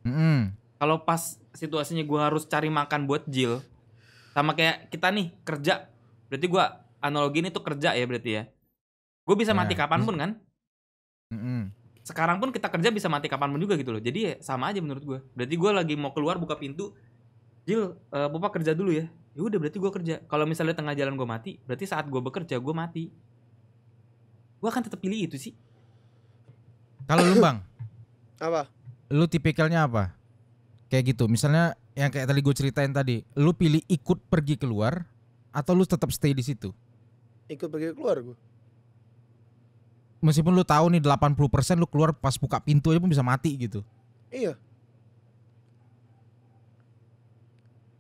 Mm -hmm. Kalau pas situasinya gua harus cari makan buat Jill, sama kayak kita nih kerja, berarti gua analogi ini tuh kerja ya berarti ya. Gue bisa yeah. mati iya, pun kan? Mm -hmm sekarang pun kita kerja bisa mati kapanpun juga gitu loh jadi ya sama aja menurut gue berarti gue lagi mau keluar buka pintu Jil uh, eh, bapak kerja dulu ya ya udah berarti gue kerja kalau misalnya tengah jalan gue mati berarti saat gue bekerja gue mati gue akan tetap pilih itu sih kalau lu bang (laughs) apa lu tipikalnya apa kayak gitu misalnya yang kayak tadi gue ceritain tadi lu pilih ikut pergi keluar atau lu tetap stay di situ ikut pergi keluar gue meskipun lu tahu nih 80% lu keluar pas buka pintu aja pun bisa mati gitu. Iya.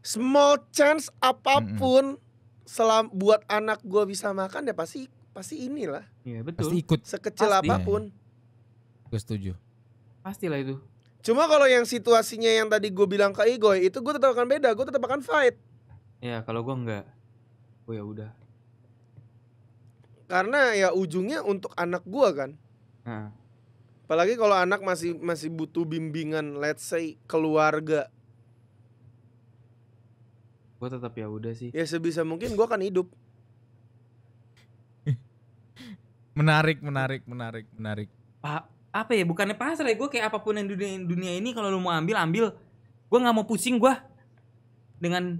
Small chance apapun mm -hmm. selam buat anak gua bisa makan ya pasti pasti inilah. Iya, betul. Pasti ikut sekecil pasti. apapun. Ya, Gue setuju. Pastilah itu. Cuma kalau yang situasinya yang tadi gue bilang ke Igoy itu gue tetap akan beda, gue tetap akan fight. Ya kalau gua enggak, oh ya udah karena ya ujungnya untuk anak gua kan hmm. apalagi kalau anak masih masih butuh bimbingan let's say keluarga gue tetap ya udah sih ya sebisa mungkin gue akan hidup (laughs) menarik menarik menarik menarik pa apa ya bukannya pasar ya gue kayak apapun yang dunia dunia ini kalau lu mau ambil ambil gue nggak mau pusing gue dengan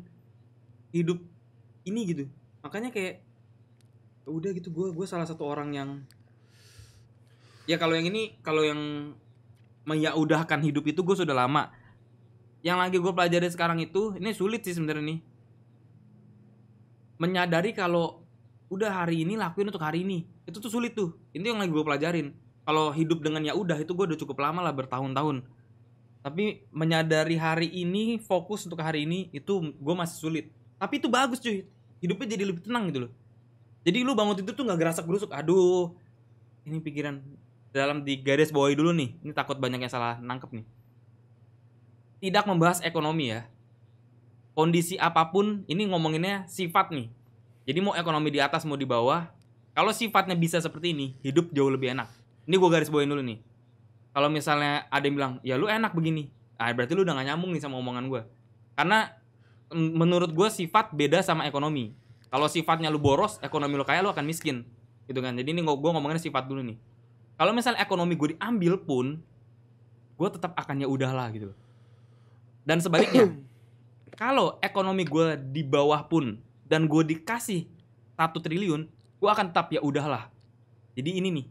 hidup ini gitu makanya kayak udah gitu gue gue salah satu orang yang ya kalau yang ini kalau yang menyaudahkan hidup itu gue sudah lama yang lagi gue pelajari sekarang itu ini sulit sih sebenarnya nih menyadari kalau udah hari ini lakuin untuk hari ini itu tuh sulit tuh itu yang lagi gue pelajarin kalau hidup dengan ya udah itu gue udah cukup lama lah bertahun-tahun tapi menyadari hari ini fokus untuk hari ini itu gue masih sulit tapi itu bagus cuy hidupnya jadi lebih tenang gitu loh jadi lu bangun tidur tuh nggak gerasak berusuk, aduh ini pikiran dalam di garis bawah dulu nih ini takut banyak yang salah nangkep nih tidak membahas ekonomi ya kondisi apapun ini ngomonginnya sifat nih jadi mau ekonomi di atas mau di bawah kalau sifatnya bisa seperti ini hidup jauh lebih enak ini gue garis bawahin dulu nih kalau misalnya ada yang bilang ya lu enak begini ah berarti lu udah gak nyambung nih sama omongan gue karena menurut gue sifat beda sama ekonomi kalau sifatnya lu boros, ekonomi lu kaya lu akan miskin. Gitu kan. Jadi ini gue ngomongin sifat dulu nih. Kalau misal ekonomi gue diambil pun, gue tetap akan ya udahlah gitu. Dan sebaliknya, (clears throat) kalau ekonomi gue di bawah pun dan gue dikasih satu triliun, gue akan tetap ya udahlah. Jadi ini nih,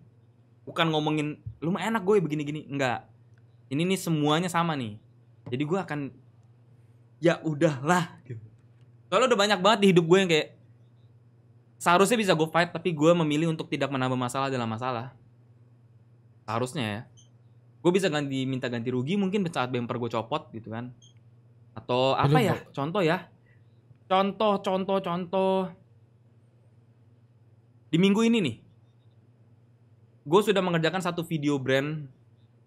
bukan ngomongin lu mah enak gue begini-gini, enggak. Ini nih semuanya sama nih. Jadi gue akan ya udahlah gitu. Soalnya udah banyak banget di hidup gue yang kayak seharusnya bisa gue fight tapi gue memilih untuk tidak menambah masalah dalam masalah seharusnya ya gue bisa ganti minta ganti rugi mungkin saat bumper gue copot gitu kan atau apa ya bro. contoh ya contoh contoh contoh di minggu ini nih gue sudah mengerjakan satu video brand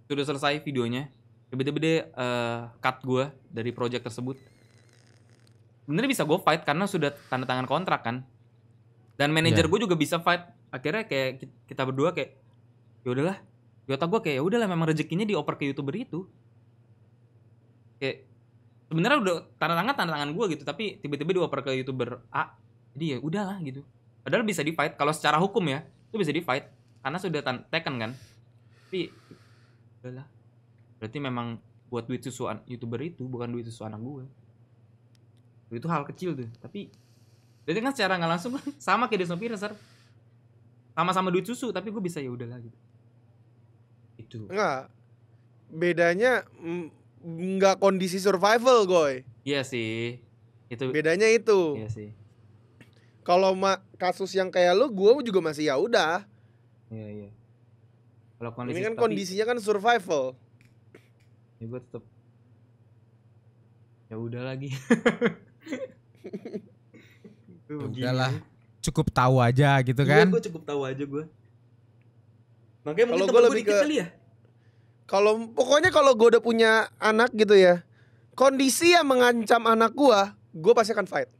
sudah selesai videonya tiba-tiba dia uh, cut gue dari project tersebut sebenarnya bisa gue fight karena sudah tanda tangan kontrak kan dan manajer yeah. gue juga bisa fight akhirnya kayak kita berdua kayak ya udahlah di gue kayak ya udahlah memang rezekinya dioper ke youtuber itu kayak sebenarnya udah tanda tangan tanda tangan gue gitu tapi tiba-tiba dioper ke youtuber A jadi ya udahlah gitu padahal bisa di fight kalau secara hukum ya itu bisa di fight karena sudah taken kan tapi udahlah berarti memang buat duit susu youtuber itu bukan duit susu anak gue itu hal kecil tuh tapi jadi kan secara nggak langsung kan (laughs) sama kayak di sopir Sama-sama duit susu tapi gue bisa ya udahlah gitu. Itu. Enggak. Bedanya nggak kondisi survival, goy. Iya sih. Itu bedanya itu. Iya sih. Kalau mak kasus yang kayak lu, gue juga masih ya udah. Iya iya. Kalau kondisi ini kan tapi, kondisinya kan survival. Ya gue tetap ya udah lagi. (laughs) tapi ya udahlah cukup tahu aja gitu iya, kan iya, gue cukup tahu aja gue makanya kalau gue lebih ke kali ya kalau pokoknya kalau gue udah punya anak gitu ya kondisi yang mengancam anak gue gue pasti akan fight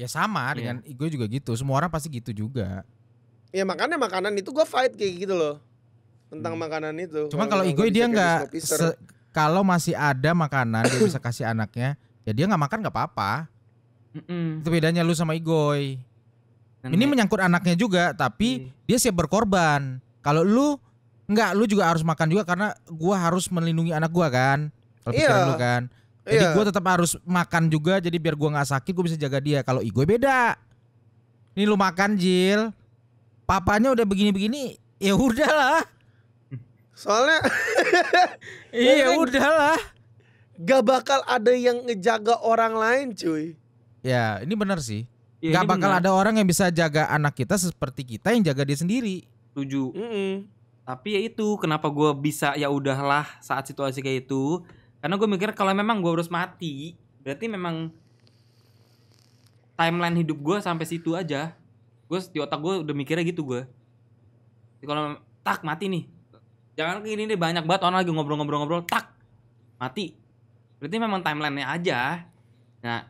ya sama yeah. dengan gue juga gitu semua orang pasti gitu juga ya makannya makanan itu gue fight kayak gitu loh tentang hmm. makanan itu cuman kalau ego dia nggak kalau masih ada makanan dia bisa kasih anaknya ya dia nggak makan nggak apa-apa Mm-mm. Itu bedanya lu sama Igoy. Nenek. Ini menyangkut anaknya juga, tapi mm. dia siap berkorban. Kalau lu enggak, lu juga harus makan juga karena gua harus melindungi anak gua kan. Kalau yeah. lu kan. Jadi yeah. gua tetap harus makan juga jadi biar gua nggak sakit gua bisa jaga dia. Kalau Igoy beda. Ini lu makan Jil. Papanya udah begini-begini, ya udahlah. Soalnya (laughs) Iya udahlah. Gak bakal ada yang ngejaga orang lain, cuy. Ya, ini benar sih. Ya, Gak bakal benar. ada orang yang bisa jaga anak kita seperti kita yang jaga dia sendiri. Setuju. Mm -mm. Tapi ya itu kenapa gue bisa ya udahlah saat situasi kayak itu. Karena gue mikir kalau memang gue harus mati, berarti memang timeline hidup gue sampai situ aja. Gue di otak gue udah mikirnya gitu gue. Kalau tak mati nih. Jangan ini deh banyak banget orang lagi ngobrol-ngobrol-ngobrol tak mati. Berarti memang timelinenya aja. Nah,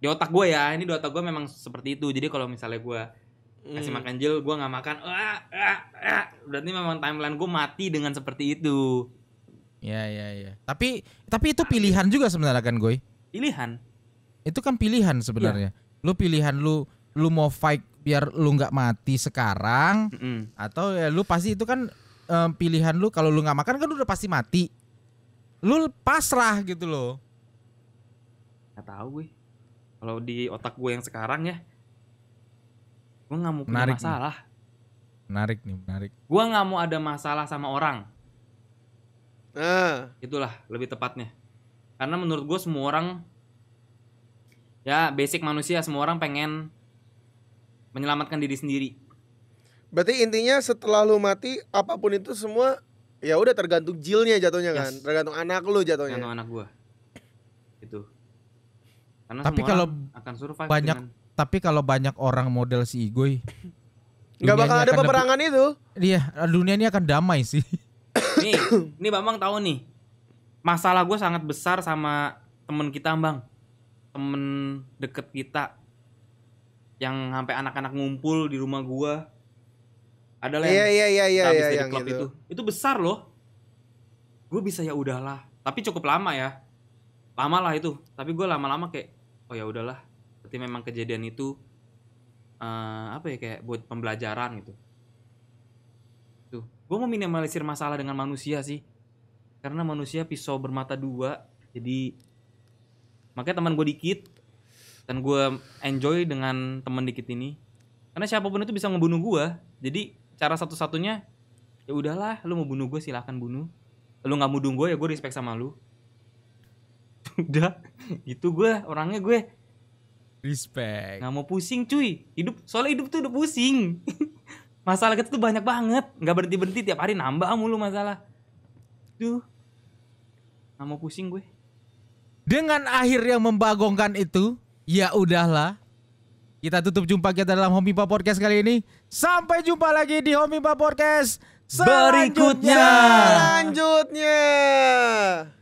di otak gue ya ini di otak gue memang seperti itu jadi kalau misalnya gue kasih hmm. makan jil gue nggak makan ah, ah, ah. berarti memang timeline gue mati dengan seperti itu ya ya ya tapi tapi itu pilihan juga sebenarnya kan gue pilihan itu kan pilihan sebenarnya ya. lu pilihan lu lu mau fight biar lu nggak mati sekarang mm -hmm. atau ya lu pasti itu kan um, pilihan lu kalau lu nggak makan kan lu udah pasti mati lu pasrah gitu loh nggak tahu gue kalau di otak gue yang sekarang ya gue nggak mau punya masalah nih. menarik nih menarik gue nggak mau ada masalah sama orang uh. itulah lebih tepatnya karena menurut gue semua orang ya basic manusia semua orang pengen menyelamatkan diri sendiri berarti intinya setelah lu mati apapun itu semua ya udah tergantung jilnya jatuhnya kan. yes. kan tergantung anak lu jatuhnya tergantung anak gue itu karena tapi kalau akan survive banyak dengan... tapi kalau banyak orang model si Igoy nggak bakal ada peperangan lebih, itu. Iya, dunia ini akan damai sih. nih, nih Bambang tahu nih. Masalah gue sangat besar sama temen kita, Bang. Temen deket kita yang sampai anak-anak ngumpul di rumah gue. Ada lah iya, yang iya, iya, habis dari klub gitu. itu. Itu besar loh. Gue bisa ya udahlah. Tapi cukup lama ya. Lama lah itu. Tapi gue lama-lama kayak oh ya udahlah berarti memang kejadian itu uh, apa ya kayak buat pembelajaran gitu tuh gue mau minimalisir masalah dengan manusia sih karena manusia pisau bermata dua jadi makanya teman gue dikit dan gue enjoy dengan teman dikit ini karena siapapun itu bisa ngebunuh gue jadi cara satu-satunya ya udahlah lu mau bunuh gue silahkan bunuh lu nggak mudung gue ya gue respect sama lu udah itu gue orangnya gue respect nggak mau pusing cuy hidup soalnya hidup tuh udah pusing (laughs) masalah kita tuh banyak banget nggak berhenti berhenti tiap hari nambah mulu masalah tuh nggak mau pusing gue dengan akhir yang membagongkan itu ya udahlah kita tutup jumpa kita dalam Homipa Podcast kali ini sampai jumpa lagi di Homipa Podcast selanjutnya. berikutnya selanjutnya